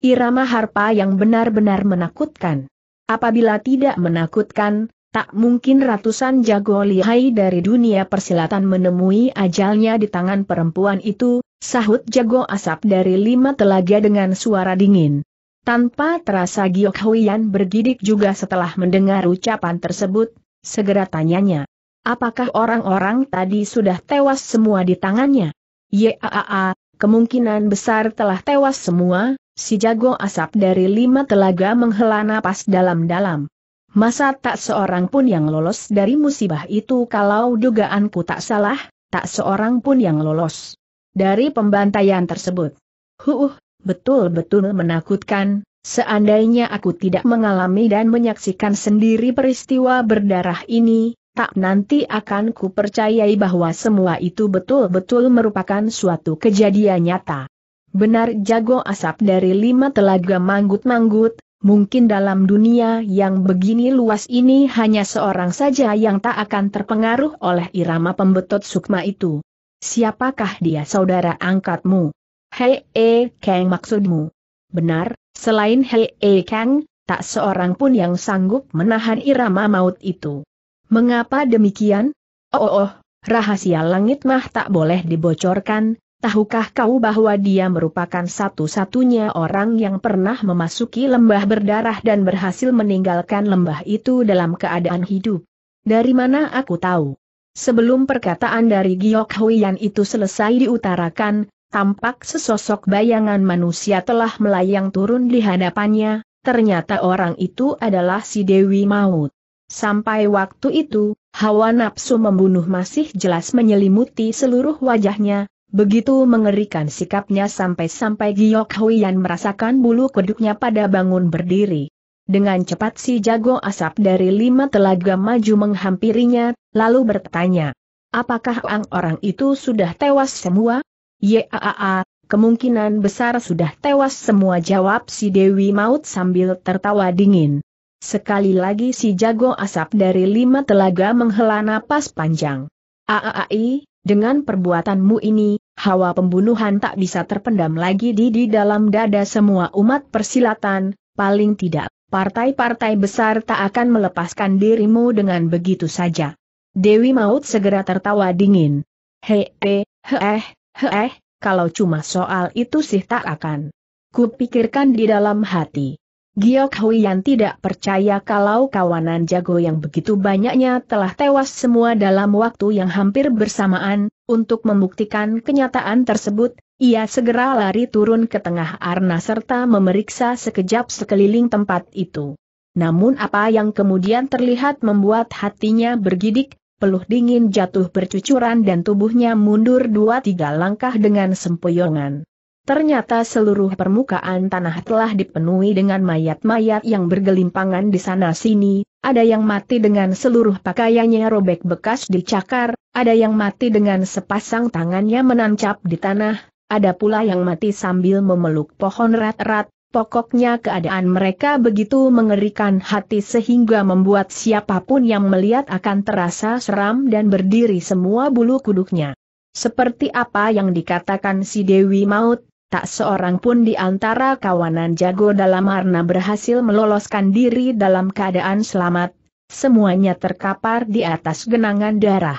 Irama harpa yang benar-benar menakutkan. Apabila tidak menakutkan, tak mungkin ratusan jago lihai dari dunia persilatan menemui ajalnya di tangan perempuan itu, sahut jago asap dari lima telaga dengan suara dingin. Tanpa terasa Giok Huyan bergidik juga setelah mendengar ucapan tersebut, segera tanyanya. Apakah orang-orang tadi sudah tewas semua di tangannya? Yaa, kemungkinan besar telah tewas semua, si jago asap dari lima telaga menghela napas dalam-dalam. Masa tak seorang pun yang lolos dari musibah itu kalau dugaanku tak salah, tak seorang pun yang lolos. Dari pembantaian tersebut. Huh, betul-betul menakutkan, seandainya aku tidak mengalami dan menyaksikan sendiri peristiwa berdarah ini, tak nanti akan ku percayai bahwa semua itu betul-betul merupakan suatu kejadian nyata. Benar jago asap dari lima telaga manggut-manggut, mungkin dalam dunia yang begini luas ini hanya seorang saja yang tak akan terpengaruh oleh irama pembetot sukma itu. Siapakah dia saudara angkatmu? Hei E Kang maksudmu? Benar, selain Hei E Kang, tak seorang pun yang sanggup menahan irama maut itu. Mengapa demikian? Oh, oh, oh, rahasia langit mah tak boleh dibocorkan, tahukah kau bahwa dia merupakan satu-satunya orang yang pernah memasuki lembah berdarah dan berhasil meninggalkan lembah itu dalam keadaan hidup? Dari mana aku tahu? Sebelum perkataan dari Giok Huiyan itu selesai diutarakan, tampak sesosok bayangan manusia telah melayang turun di hadapannya, ternyata orang itu adalah si Dewi Maut. Sampai waktu itu, hawa nafsu membunuh masih jelas menyelimuti seluruh wajahnya, begitu mengerikan sikapnya sampai-sampai Giok Huiyan merasakan bulu kuduknya pada bangun berdiri. Dengan cepat si jago asap dari lima telaga maju menghampirinya, lalu bertanya, Apakah orang-orang itu sudah tewas semua? Yaa, kemungkinan besar sudah tewas semua jawab si Dewi Maut sambil tertawa dingin. Sekali lagi si jago asap dari lima telaga menghela napas panjang. Aaai, dengan perbuatanmu ini, hawa pembunuhan tak bisa terpendam lagi di di dalam dada semua umat persilatan, paling tidak, partai-partai besar tak akan melepaskan dirimu dengan begitu saja. Dewi Maut segera tertawa dingin. He, he, he, eh, eh kalau cuma soal itu sih tak akan. Kupikirkan di dalam hati. Giok Huiyan tidak percaya kalau kawanan jago yang begitu banyaknya telah tewas semua dalam waktu yang hampir bersamaan, untuk membuktikan kenyataan tersebut, ia segera lari turun ke tengah arna serta memeriksa sekejap sekeliling tempat itu. Namun apa yang kemudian terlihat membuat hatinya bergidik, peluh dingin jatuh bercucuran dan tubuhnya mundur dua tiga langkah dengan sempoyongan. Ternyata seluruh permukaan tanah telah dipenuhi dengan mayat-mayat yang bergelimpangan di sana-sini, ada yang mati dengan seluruh pakaiannya robek bekas dicakar, ada yang mati dengan sepasang tangannya menancap di tanah, ada pula yang mati sambil memeluk pohon rat-rat, Pokoknya keadaan mereka begitu mengerikan hati sehingga membuat siapapun yang melihat akan terasa seram dan berdiri semua bulu kuduknya. Seperti apa yang dikatakan si Dewi Maut, tak seorang pun di antara kawanan jago dalam arna berhasil meloloskan diri dalam keadaan selamat, semuanya terkapar di atas genangan darah.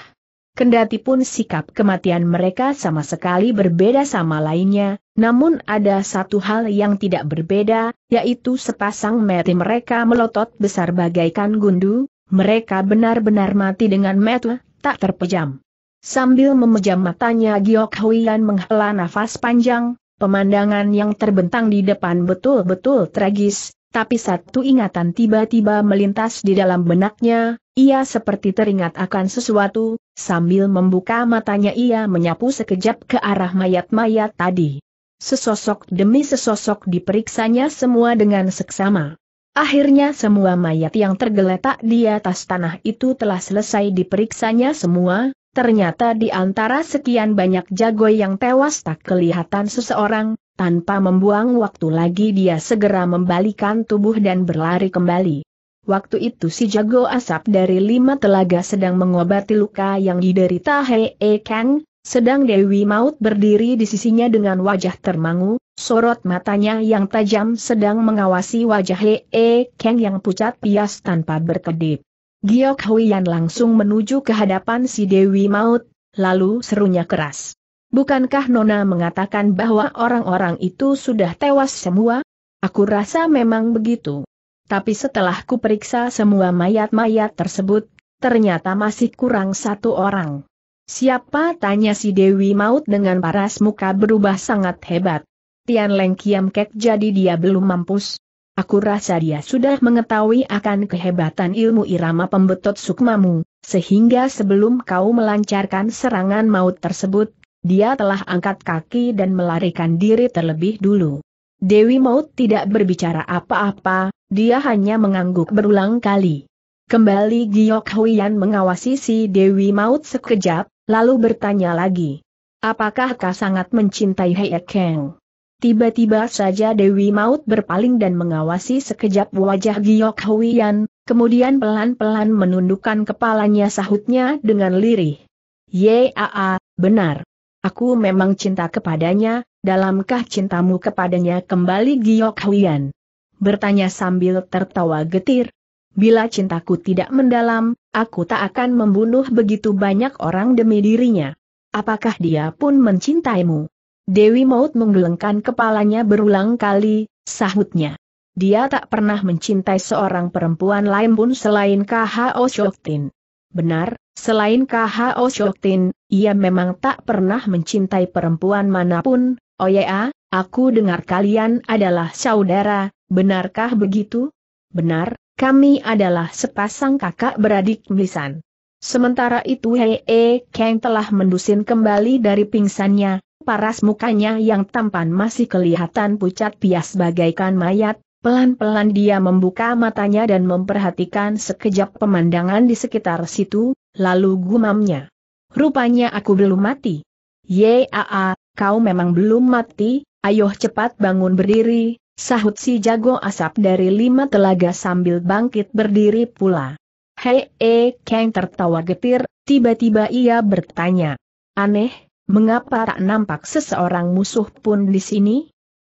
Kendati pun sikap kematian mereka sama sekali berbeda sama lainnya, namun ada satu hal yang tidak berbeda, yaitu sepasang mati mereka melotot besar bagaikan gundu, mereka benar-benar mati dengan metu, tak terpejam. Sambil memejam matanya Giok Huyan menghela nafas panjang, Pemandangan yang terbentang di depan betul-betul tragis, tapi satu ingatan tiba-tiba melintas di dalam benaknya, ia seperti teringat akan sesuatu, sambil membuka matanya ia menyapu sekejap ke arah mayat-mayat tadi. Sesosok demi sesosok diperiksanya semua dengan seksama. Akhirnya semua mayat yang tergeletak di atas tanah itu telah selesai diperiksanya semua, Ternyata di antara sekian banyak jago yang tewas tak kelihatan seseorang, tanpa membuang waktu lagi dia segera membalikan tubuh dan berlari kembali. Waktu itu si jago asap dari lima telaga sedang mengobati luka yang diderita Hee e Kang, sedang Dewi Maut berdiri di sisinya dengan wajah termangu, sorot matanya yang tajam sedang mengawasi wajah Hee e Kang yang pucat pias tanpa berkedip. Giok Huiyan langsung menuju ke hadapan si Dewi Maut, lalu serunya keras. Bukankah Nona mengatakan bahwa orang-orang itu sudah tewas semua? Aku rasa memang begitu. Tapi setelah periksa semua mayat-mayat tersebut, ternyata masih kurang satu orang. Siapa tanya si Dewi Maut dengan paras muka berubah sangat hebat. Tian Leng Kiam Kek jadi dia belum mampus, Aku rasa dia sudah mengetahui akan kehebatan ilmu irama pembetot sukmamu, sehingga sebelum kau melancarkan serangan maut tersebut, dia telah angkat kaki dan melarikan diri terlebih dulu. Dewi Maut tidak berbicara apa-apa, dia hanya mengangguk berulang kali. Kembali Giok Huyan mengawasi si Dewi Maut sekejap, lalu bertanya lagi. Apakah kau sangat mencintai Hei Kang? Tiba-tiba saja Dewi Maut berpaling dan mengawasi sekejap wajah Giok Huiyan, kemudian pelan-pelan menundukkan kepalanya sahutnya dengan lirih. Yaa, benar. Aku memang cinta kepadanya, dalamkah cintamu kepadanya kembali Giok Huiyan? Bertanya sambil tertawa getir. Bila cintaku tidak mendalam, aku tak akan membunuh begitu banyak orang demi dirinya. Apakah dia pun mencintaimu? Dewi Maut menggelengkan kepalanya berulang kali, sahutnya. Dia tak pernah mencintai seorang perempuan lain pun selain K.H.O. Shoktin. Benar, selain K.H.O. Shoktin, ia memang tak pernah mencintai perempuan manapun, oh ya, aku dengar kalian adalah saudara, benarkah begitu? Benar, kami adalah sepasang kakak beradik lisan. Sementara itu Hei -e Kang telah mendusin kembali dari pingsannya, paras mukanya yang tampan masih kelihatan pucat pias bagaikan mayat, pelan-pelan dia membuka matanya dan memperhatikan sekejap pemandangan di sekitar situ, lalu gumamnya. Rupanya aku belum mati. Yaa, kau memang belum mati, ayo cepat bangun berdiri, sahut si jago asap dari lima telaga sambil bangkit berdiri pula. Hei, eh, Kang tertawa getir, tiba-tiba ia bertanya. Aneh, Mengapa tak nampak seseorang musuh pun di sini?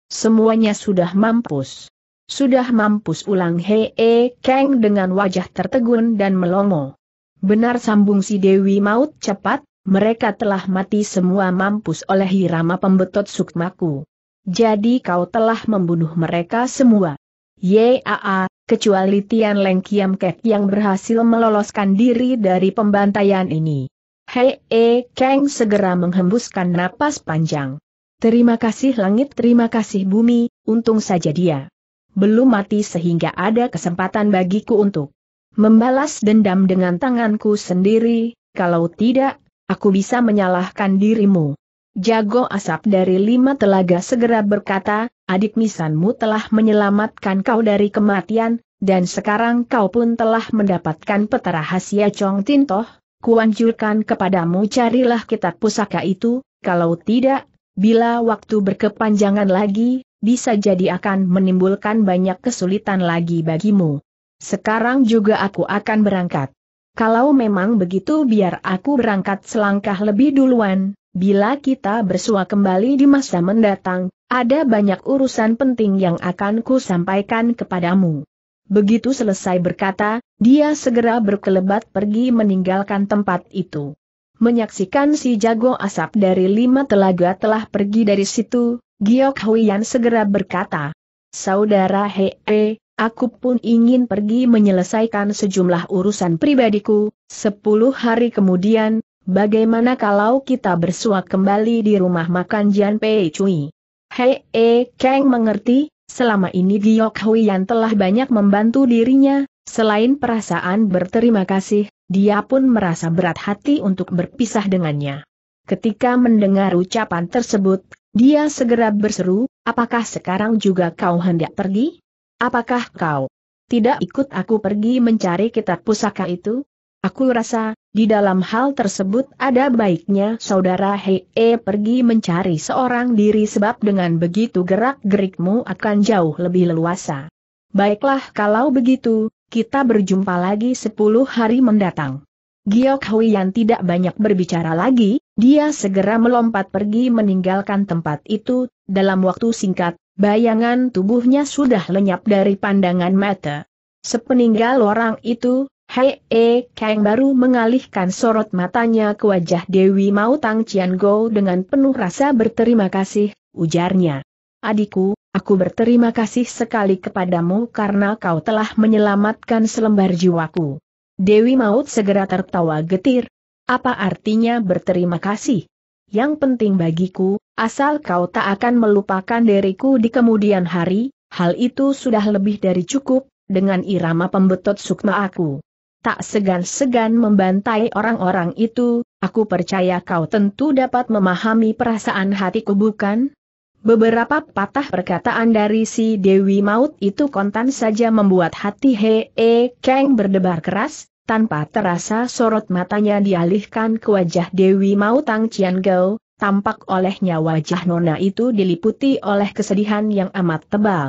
Semuanya sudah mampus. Sudah mampus ulang Hee Kang dengan wajah tertegun dan melongo. Benar sambung si Dewi Maut cepat, mereka telah mati semua mampus oleh Hirama pembetot sukmaku. Jadi kau telah membunuh mereka semua. Yaa, kecuali Tian Leng Kiam Kek yang berhasil meloloskan diri dari pembantaian ini. Hei E Kang segera menghembuskan napas panjang. Terima kasih langit terima kasih bumi, untung saja dia. Belum mati sehingga ada kesempatan bagiku untuk membalas dendam dengan tanganku sendiri, kalau tidak, aku bisa menyalahkan dirimu. Jago asap dari lima telaga segera berkata, adik misanmu telah menyelamatkan kau dari kematian, dan sekarang kau pun telah mendapatkan peta rahasia Chong Tintoh, kuanjurkan kepadamu carilah kitab pusaka itu, kalau tidak, bila waktu berkepanjangan lagi, bisa jadi akan menimbulkan banyak kesulitan lagi bagimu. Sekarang juga aku akan berangkat. Kalau memang begitu biar aku berangkat selangkah lebih duluan, bila kita bersua kembali di masa mendatang, ada banyak urusan penting yang akan ku sampaikan kepadamu. Begitu selesai berkata, dia segera berkelebat pergi meninggalkan tempat itu. Menyaksikan si jago asap dari lima telaga telah pergi dari situ, Giok Huyan segera berkata, Saudara Hee, aku pun ingin pergi menyelesaikan sejumlah urusan pribadiku, sepuluh hari kemudian, bagaimana kalau kita bersua kembali di rumah makan Jian Pei Cui? Hee Kang mengerti, Selama ini Giok yang telah banyak membantu dirinya, selain perasaan berterima kasih, dia pun merasa berat hati untuk berpisah dengannya. Ketika mendengar ucapan tersebut, dia segera berseru, apakah sekarang juga kau hendak pergi? Apakah kau tidak ikut aku pergi mencari kitab pusaka itu? Aku rasa, di dalam hal tersebut ada baiknya saudara Hei -e pergi mencari seorang diri sebab dengan begitu gerak-gerikmu akan jauh lebih leluasa. Baiklah kalau begitu, kita berjumpa lagi sepuluh hari mendatang. Giok Hui yang tidak banyak berbicara lagi, dia segera melompat pergi meninggalkan tempat itu, dalam waktu singkat, bayangan tubuhnya sudah lenyap dari pandangan mata. Sepeninggal orang itu, Hei E Kang baru mengalihkan sorot matanya ke wajah Dewi Mau Tang Cian Go dengan penuh rasa berterima kasih, ujarnya. Adikku, aku berterima kasih sekali kepadamu karena kau telah menyelamatkan selembar jiwaku. Dewi Maut segera tertawa getir. Apa artinya berterima kasih? Yang penting bagiku, asal kau tak akan melupakan diriku di kemudian hari, hal itu sudah lebih dari cukup, dengan irama pembetot sukma aku tak segan-segan membantai orang-orang itu, aku percaya kau tentu dapat memahami perasaan hatiku bukan? Beberapa patah perkataan dari si Dewi Maut itu kontan saja membuat hati He E Kang berdebar keras, tanpa terasa sorot matanya dialihkan ke wajah Dewi Maut Tang Cian Gao, tampak olehnya wajah nona itu diliputi oleh kesedihan yang amat tebal.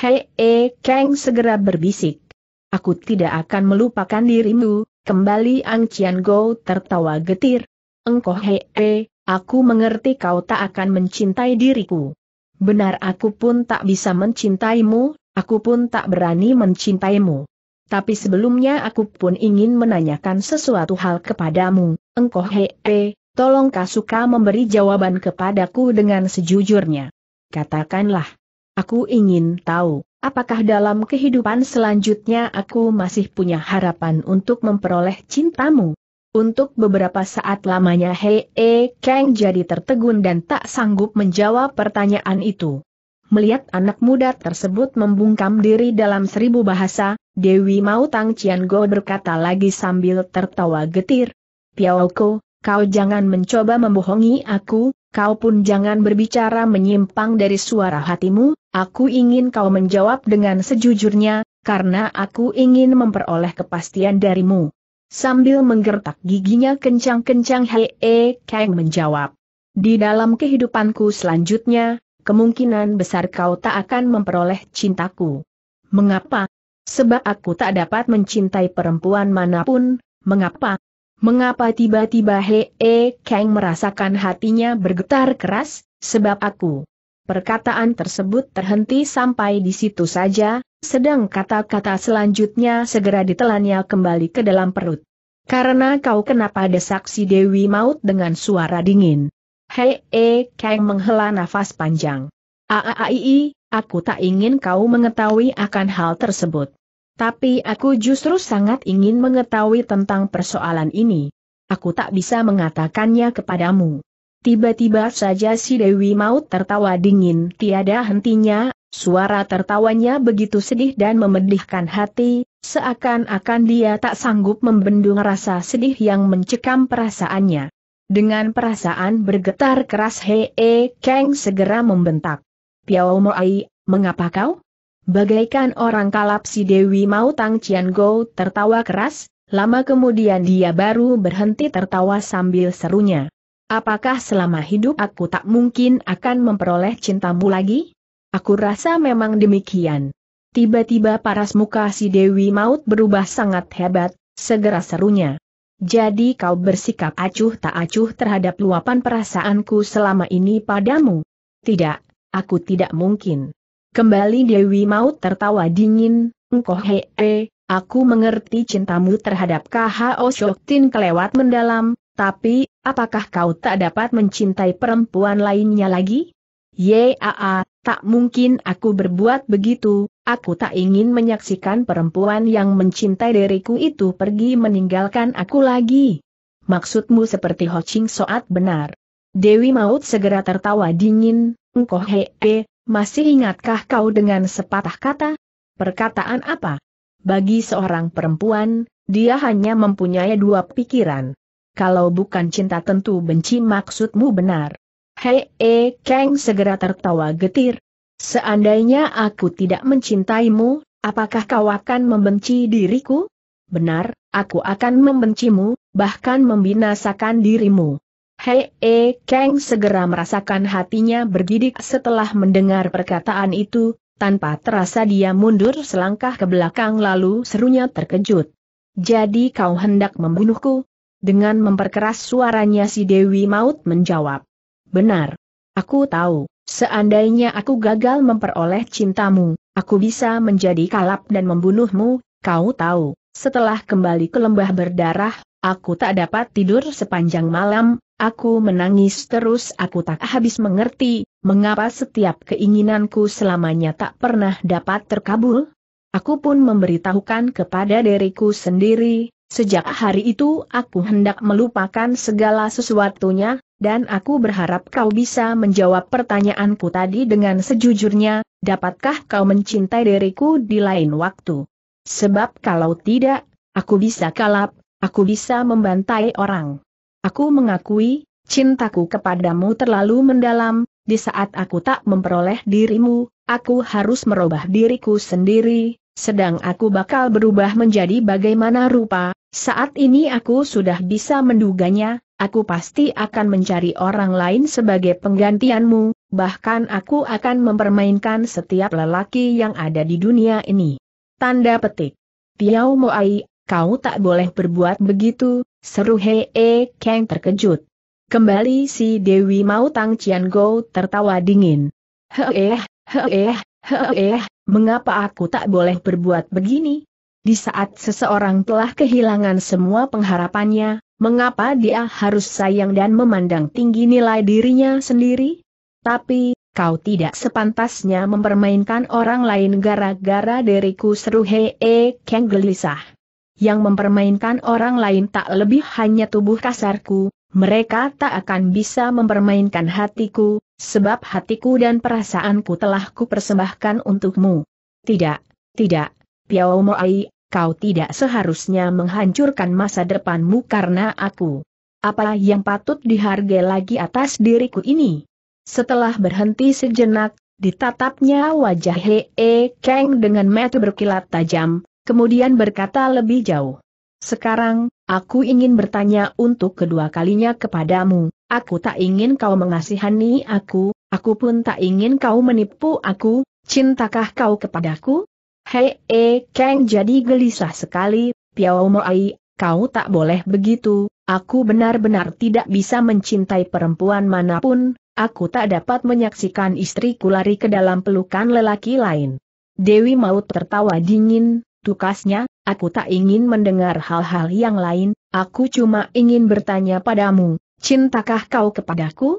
He E Kang segera berbisik. Aku tidak akan melupakan dirimu, kembali Ang Cian Go tertawa getir. Engkau hee, aku mengerti kau tak akan mencintai diriku. Benar aku pun tak bisa mencintaimu, aku pun tak berani mencintaimu. Tapi sebelumnya aku pun ingin menanyakan sesuatu hal kepadamu, engkau hee, tolong suka memberi jawaban kepadaku dengan sejujurnya. Katakanlah. Aku ingin tahu. Apakah dalam kehidupan selanjutnya aku masih punya harapan untuk memperoleh cintamu? Untuk beberapa saat lamanya Hei E Kang jadi tertegun dan tak sanggup menjawab pertanyaan itu. Melihat anak muda tersebut membungkam diri dalam seribu bahasa, Dewi Mau Tang Cian Go berkata lagi sambil tertawa getir. Ko, kau jangan mencoba membohongi aku, kau pun jangan berbicara menyimpang dari suara hatimu, aku ingin kau menjawab dengan sejujurnya, karena aku ingin memperoleh kepastian darimu. Sambil menggertak giginya kencang-kencang Hee Kang menjawab. Di dalam kehidupanku selanjutnya, kemungkinan besar kau tak akan memperoleh cintaku. Mengapa? Sebab aku tak dapat mencintai perempuan manapun, mengapa? Mengapa tiba-tiba Hee -e Kang merasakan hatinya bergetar keras, sebab aku. Perkataan tersebut terhenti sampai di situ saja, sedang kata-kata selanjutnya segera ditelannya kembali ke dalam perut. Karena kau kenapa desak si Dewi Maut dengan suara dingin. Hei, e, Kang menghela nafas panjang. Aaii, aku tak ingin kau mengetahui akan hal tersebut. Tapi aku justru sangat ingin mengetahui tentang persoalan ini. Aku tak bisa mengatakannya kepadamu. Tiba-tiba saja si Dewi Maut tertawa dingin tiada hentinya, suara tertawanya begitu sedih dan memedihkan hati, seakan-akan dia tak sanggup membendung rasa sedih yang mencekam perasaannya. Dengan perasaan bergetar keras Hee Kang segera membentak. Piao Moai, mengapa kau? Bagaikan orang kalap si Dewi Mau Tang Cian Go tertawa keras, lama kemudian dia baru berhenti tertawa sambil serunya. Apakah selama hidup aku tak mungkin akan memperoleh cintamu lagi? Aku rasa memang demikian. Tiba-tiba paras muka si Dewi Maut berubah sangat hebat, segera serunya. Jadi kau bersikap acuh tak acuh terhadap luapan perasaanku selama ini padamu? Tidak, aku tidak mungkin. Kembali Dewi Maut tertawa dingin, engkau hee, aku mengerti cintamu terhadap KHO Shoktin kelewat mendalam, tapi, apakah kau tak dapat mencintai perempuan lainnya lagi? Yaa, tak mungkin aku berbuat begitu, aku tak ingin menyaksikan perempuan yang mencintai diriku itu pergi meninggalkan aku lagi. Maksudmu seperti Ho Ching Soat benar. Dewi Maut segera tertawa dingin, engkau hee, masih ingatkah kau dengan sepatah kata? Perkataan apa? Bagi seorang perempuan, dia hanya mempunyai dua pikiran. Kalau bukan cinta tentu benci maksudmu benar. Hei, e, eh, Kang segera tertawa getir. Seandainya aku tidak mencintaimu, apakah kau akan membenci diriku? Benar, aku akan membencimu, bahkan membinasakan dirimu. Hei E Kang segera merasakan hatinya bergidik setelah mendengar perkataan itu, tanpa terasa dia mundur selangkah ke belakang lalu serunya terkejut. Jadi kau hendak membunuhku? Dengan memperkeras suaranya si Dewi Maut menjawab. Benar. Aku tahu, seandainya aku gagal memperoleh cintamu, aku bisa menjadi kalap dan membunuhmu, kau tahu. Setelah kembali ke lembah berdarah, aku tak dapat tidur sepanjang malam, Aku menangis terus aku tak habis mengerti, mengapa setiap keinginanku selamanya tak pernah dapat terkabul? Aku pun memberitahukan kepada diriku sendiri, sejak hari itu aku hendak melupakan segala sesuatunya, dan aku berharap kau bisa menjawab pertanyaanku tadi dengan sejujurnya, dapatkah kau mencintai diriku di lain waktu? Sebab kalau tidak, aku bisa kalap, aku bisa membantai orang. Aku mengakui, cintaku kepadamu terlalu mendalam, di saat aku tak memperoleh dirimu, aku harus merubah diriku sendiri, sedang aku bakal berubah menjadi bagaimana rupa, saat ini aku sudah bisa menduganya, aku pasti akan mencari orang lain sebagai penggantianmu, bahkan aku akan mempermainkan setiap lelaki yang ada di dunia ini. Tanda petik. Tiao Moai kau tak boleh berbuat begitu, seru He e Kang terkejut. Kembali si Dewi Mau Tang Cian Go tertawa dingin. eh, he eh, mengapa aku tak boleh berbuat begini? Di saat seseorang telah kehilangan semua pengharapannya, mengapa dia harus sayang dan memandang tinggi nilai dirinya sendiri? Tapi, kau tidak sepantasnya mempermainkan orang lain gara-gara diriku seru hee -he, e, Kang gelisah yang mempermainkan orang lain tak lebih hanya tubuh kasarku, mereka tak akan bisa mempermainkan hatiku, sebab hatiku dan perasaanku telah kupersembahkan untukmu. Tidak, tidak, Piao Moai, kau tidak seharusnya menghancurkan masa depanmu karena aku. Apa yang patut dihargai lagi atas diriku ini? Setelah berhenti sejenak, ditatapnya wajah Hee Kang dengan mata berkilat tajam, kemudian berkata lebih jauh. Sekarang, aku ingin bertanya untuk kedua kalinya kepadamu, aku tak ingin kau mengasihani aku, aku pun tak ingin kau menipu aku, cintakah kau kepadaku? Hei, e, Kang jadi gelisah sekali, Piao Moai, kau tak boleh begitu, aku benar-benar tidak bisa mencintai perempuan manapun, aku tak dapat menyaksikan istriku lari ke dalam pelukan lelaki lain. Dewi Maut tertawa dingin, Tukasnya, aku tak ingin mendengar hal-hal yang lain, aku cuma ingin bertanya padamu, cintakah kau kepadaku?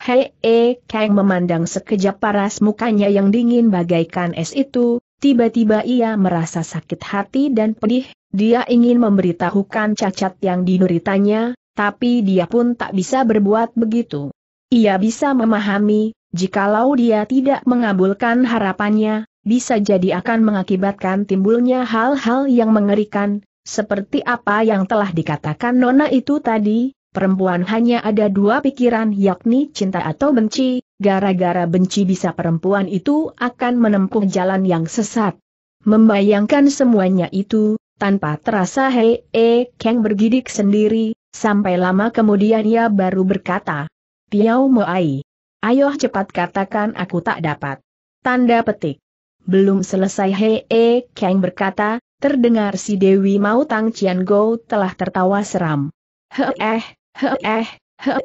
Hei, e, Kang memandang sekejap paras mukanya yang dingin bagaikan es itu, tiba-tiba ia merasa sakit hati dan pedih, dia ingin memberitahukan cacat yang dideritanya, tapi dia pun tak bisa berbuat begitu. Ia bisa memahami, jikalau dia tidak mengabulkan harapannya, bisa jadi akan mengakibatkan timbulnya hal-hal yang mengerikan, seperti apa yang telah dikatakan Nona itu tadi, perempuan hanya ada dua pikiran yakni cinta atau benci, gara-gara benci bisa perempuan itu akan menempuh jalan yang sesat. Membayangkan semuanya itu, tanpa terasa Hei E Kang bergidik sendiri, sampai lama kemudian ia baru berkata, Piau Moai, ayo cepat katakan aku tak dapat. Tanda petik. Belum selesai hee, e Kang berkata, terdengar si Dewi Mau Tang Cian Go telah tertawa seram. He eh, he eh,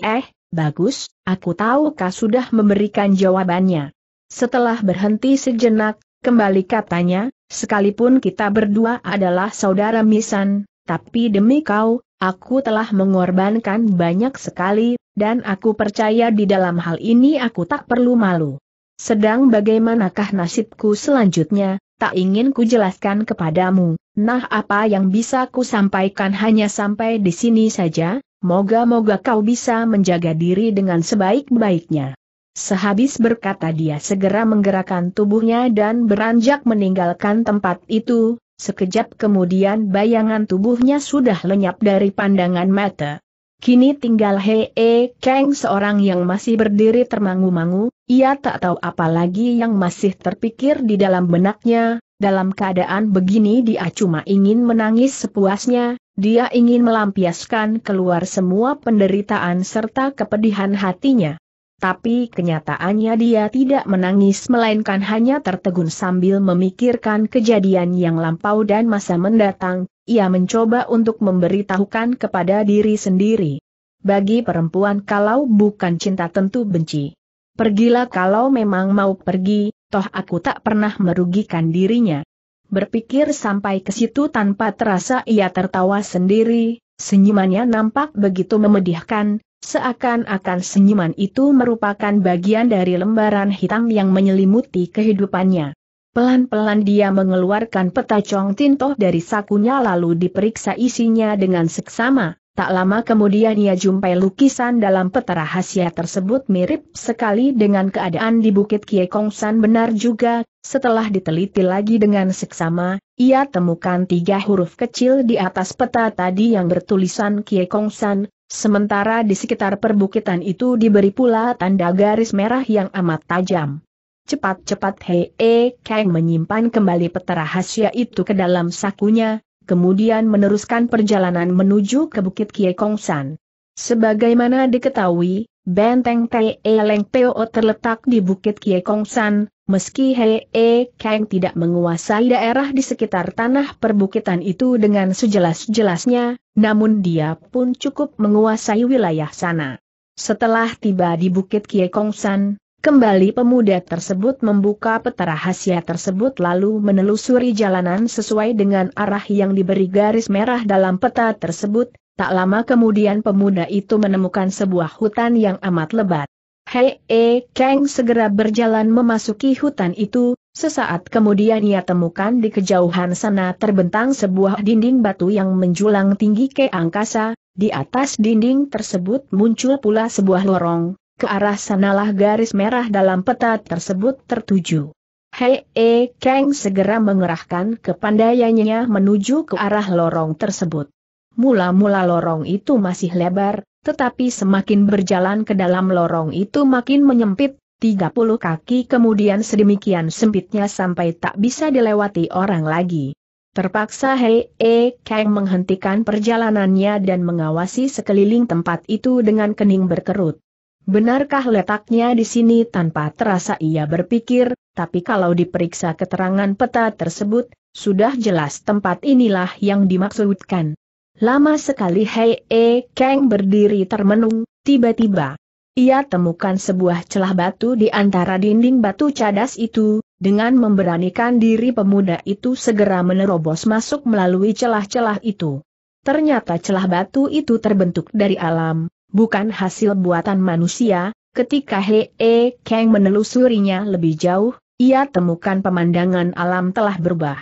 eh, bagus, aku tahu kau sudah memberikan jawabannya. Setelah berhenti sejenak, kembali katanya, sekalipun kita berdua adalah saudara misan, tapi demi kau, aku telah mengorbankan banyak sekali, dan aku percaya di dalam hal ini aku tak perlu malu. Sedang bagaimanakah nasibku selanjutnya, tak ingin ku jelaskan kepadamu. Nah apa yang bisa ku sampaikan hanya sampai di sini saja, moga-moga kau bisa menjaga diri dengan sebaik-baiknya. Sehabis berkata dia segera menggerakkan tubuhnya dan beranjak meninggalkan tempat itu, sekejap kemudian bayangan tubuhnya sudah lenyap dari pandangan mata. Kini tinggal Hee Kang seorang yang masih berdiri termangu-mangu, ia tak tahu apa lagi yang masih terpikir di dalam benaknya, dalam keadaan begini dia cuma ingin menangis sepuasnya, dia ingin melampiaskan keluar semua penderitaan serta kepedihan hatinya. Tapi kenyataannya dia tidak menangis melainkan hanya tertegun sambil memikirkan kejadian yang lampau dan masa mendatang, ia mencoba untuk memberitahukan kepada diri sendiri. Bagi perempuan kalau bukan cinta tentu benci. Pergilah kalau memang mau pergi, toh aku tak pernah merugikan dirinya. Berpikir sampai ke situ tanpa terasa ia tertawa sendiri, senyumannya nampak begitu memedihkan, seakan-akan senyuman itu merupakan bagian dari lembaran hitam yang menyelimuti kehidupannya. Pelan-pelan dia mengeluarkan peta Chong Tintoh dari sakunya lalu diperiksa isinya dengan seksama. Tak lama kemudian ia jumpai lukisan dalam peta rahasia tersebut mirip sekali dengan keadaan di Bukit Kiekongsan benar juga, setelah diteliti lagi dengan seksama, ia temukan tiga huruf kecil di atas peta tadi yang bertulisan Kiekongsan, sementara di sekitar perbukitan itu diberi pula tanda garis merah yang amat tajam. Cepat-cepat Hei eh, Kang menyimpan kembali peta rahasia itu ke dalam sakunya, kemudian meneruskan perjalanan menuju ke Bukit Kie Kong San. Sebagaimana diketahui, benteng E Leng Peo terletak di Bukit Kie Kong San, meski Hei eh, Kang tidak menguasai daerah di sekitar tanah perbukitan itu dengan sejelas-jelasnya, namun dia pun cukup menguasai wilayah sana. Setelah tiba di Bukit Kie Kong San, Kembali pemuda tersebut membuka peta rahasia tersebut lalu menelusuri jalanan sesuai dengan arah yang diberi garis merah dalam peta tersebut, tak lama kemudian pemuda itu menemukan sebuah hutan yang amat lebat. Hei, e, Kang segera berjalan memasuki hutan itu, sesaat kemudian ia temukan di kejauhan sana terbentang sebuah dinding batu yang menjulang tinggi ke angkasa, di atas dinding tersebut muncul pula sebuah lorong, ke arah sanalah garis merah dalam peta tersebut tertuju. Hei E Kang segera mengerahkan kepandaiannya menuju ke arah lorong tersebut. Mula-mula lorong itu masih lebar, tetapi semakin berjalan ke dalam lorong itu makin menyempit, 30 kaki kemudian sedemikian sempitnya sampai tak bisa dilewati orang lagi. Terpaksa Hei E Kang menghentikan perjalanannya dan mengawasi sekeliling tempat itu dengan kening berkerut. Benarkah letaknya di sini tanpa terasa ia berpikir, tapi kalau diperiksa keterangan peta tersebut, sudah jelas tempat inilah yang dimaksudkan. Lama sekali Hei E Kang berdiri termenung, tiba-tiba ia temukan sebuah celah batu di antara dinding batu cadas itu, dengan memberanikan diri pemuda itu segera menerobos masuk melalui celah-celah itu. Ternyata celah batu itu terbentuk dari alam, bukan hasil buatan manusia, ketika Hee E Kang menelusurinya lebih jauh, ia temukan pemandangan alam telah berubah.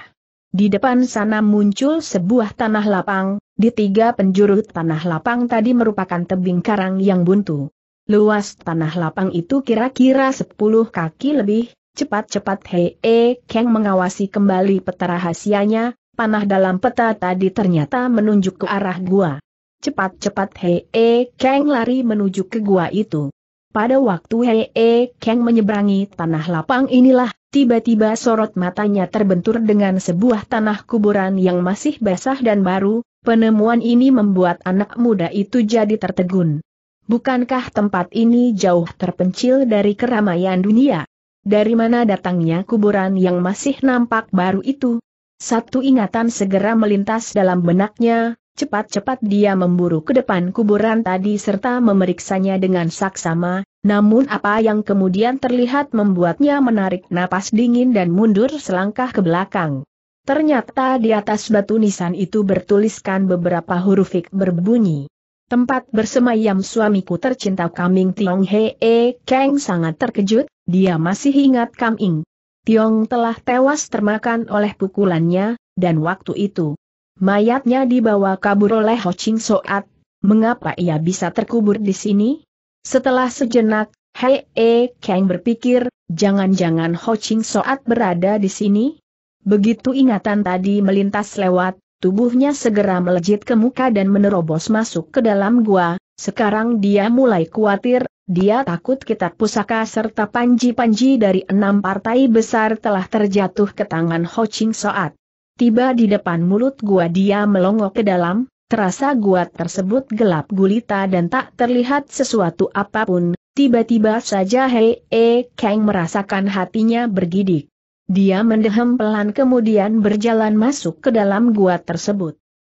Di depan sana muncul sebuah tanah lapang, di tiga penjuru tanah lapang tadi merupakan tebing karang yang buntu. Luas tanah lapang itu kira-kira 10 kaki lebih, cepat-cepat Hee Kang mengawasi kembali peta rahasianya, panah dalam peta tadi ternyata menunjuk ke arah gua. Cepat-cepat hee E Kang lari menuju ke gua itu. Pada waktu hee E Kang menyeberangi tanah lapang inilah, tiba-tiba sorot matanya terbentur dengan sebuah tanah kuburan yang masih basah dan baru, penemuan ini membuat anak muda itu jadi tertegun. Bukankah tempat ini jauh terpencil dari keramaian dunia? Dari mana datangnya kuburan yang masih nampak baru itu? Satu ingatan segera melintas dalam benaknya, Cepat-cepat dia memburu ke depan kuburan tadi serta memeriksanya dengan saksama, namun apa yang kemudian terlihat membuatnya menarik napas dingin dan mundur selangkah ke belakang. Ternyata di atas batu nisan itu bertuliskan beberapa huruf berbunyi. Tempat bersemayam suamiku tercinta Kaming Tiong Hee Kang sangat terkejut, dia masih ingat Kaming. Tiong telah tewas termakan oleh pukulannya, dan waktu itu, Mayatnya dibawa kabur oleh Ho Ching Soat. Mengapa ia bisa terkubur di sini? Setelah sejenak, Hei E Kang berpikir, jangan-jangan Ho Ching Soat berada di sini? Begitu ingatan tadi melintas lewat, tubuhnya segera melejit ke muka dan menerobos masuk ke dalam gua. Sekarang dia mulai khawatir, dia takut kitab pusaka serta panji-panji dari enam partai besar telah terjatuh ke tangan Ho Ching Soat. Tiba di depan mulut gua dia melongok ke dalam, terasa gua tersebut gelap gulita dan tak terlihat sesuatu apapun, tiba-tiba saja Hei E Kang merasakan hatinya bergidik. Dia mendehem pelan kemudian berjalan masuk ke dalam gua tersebut.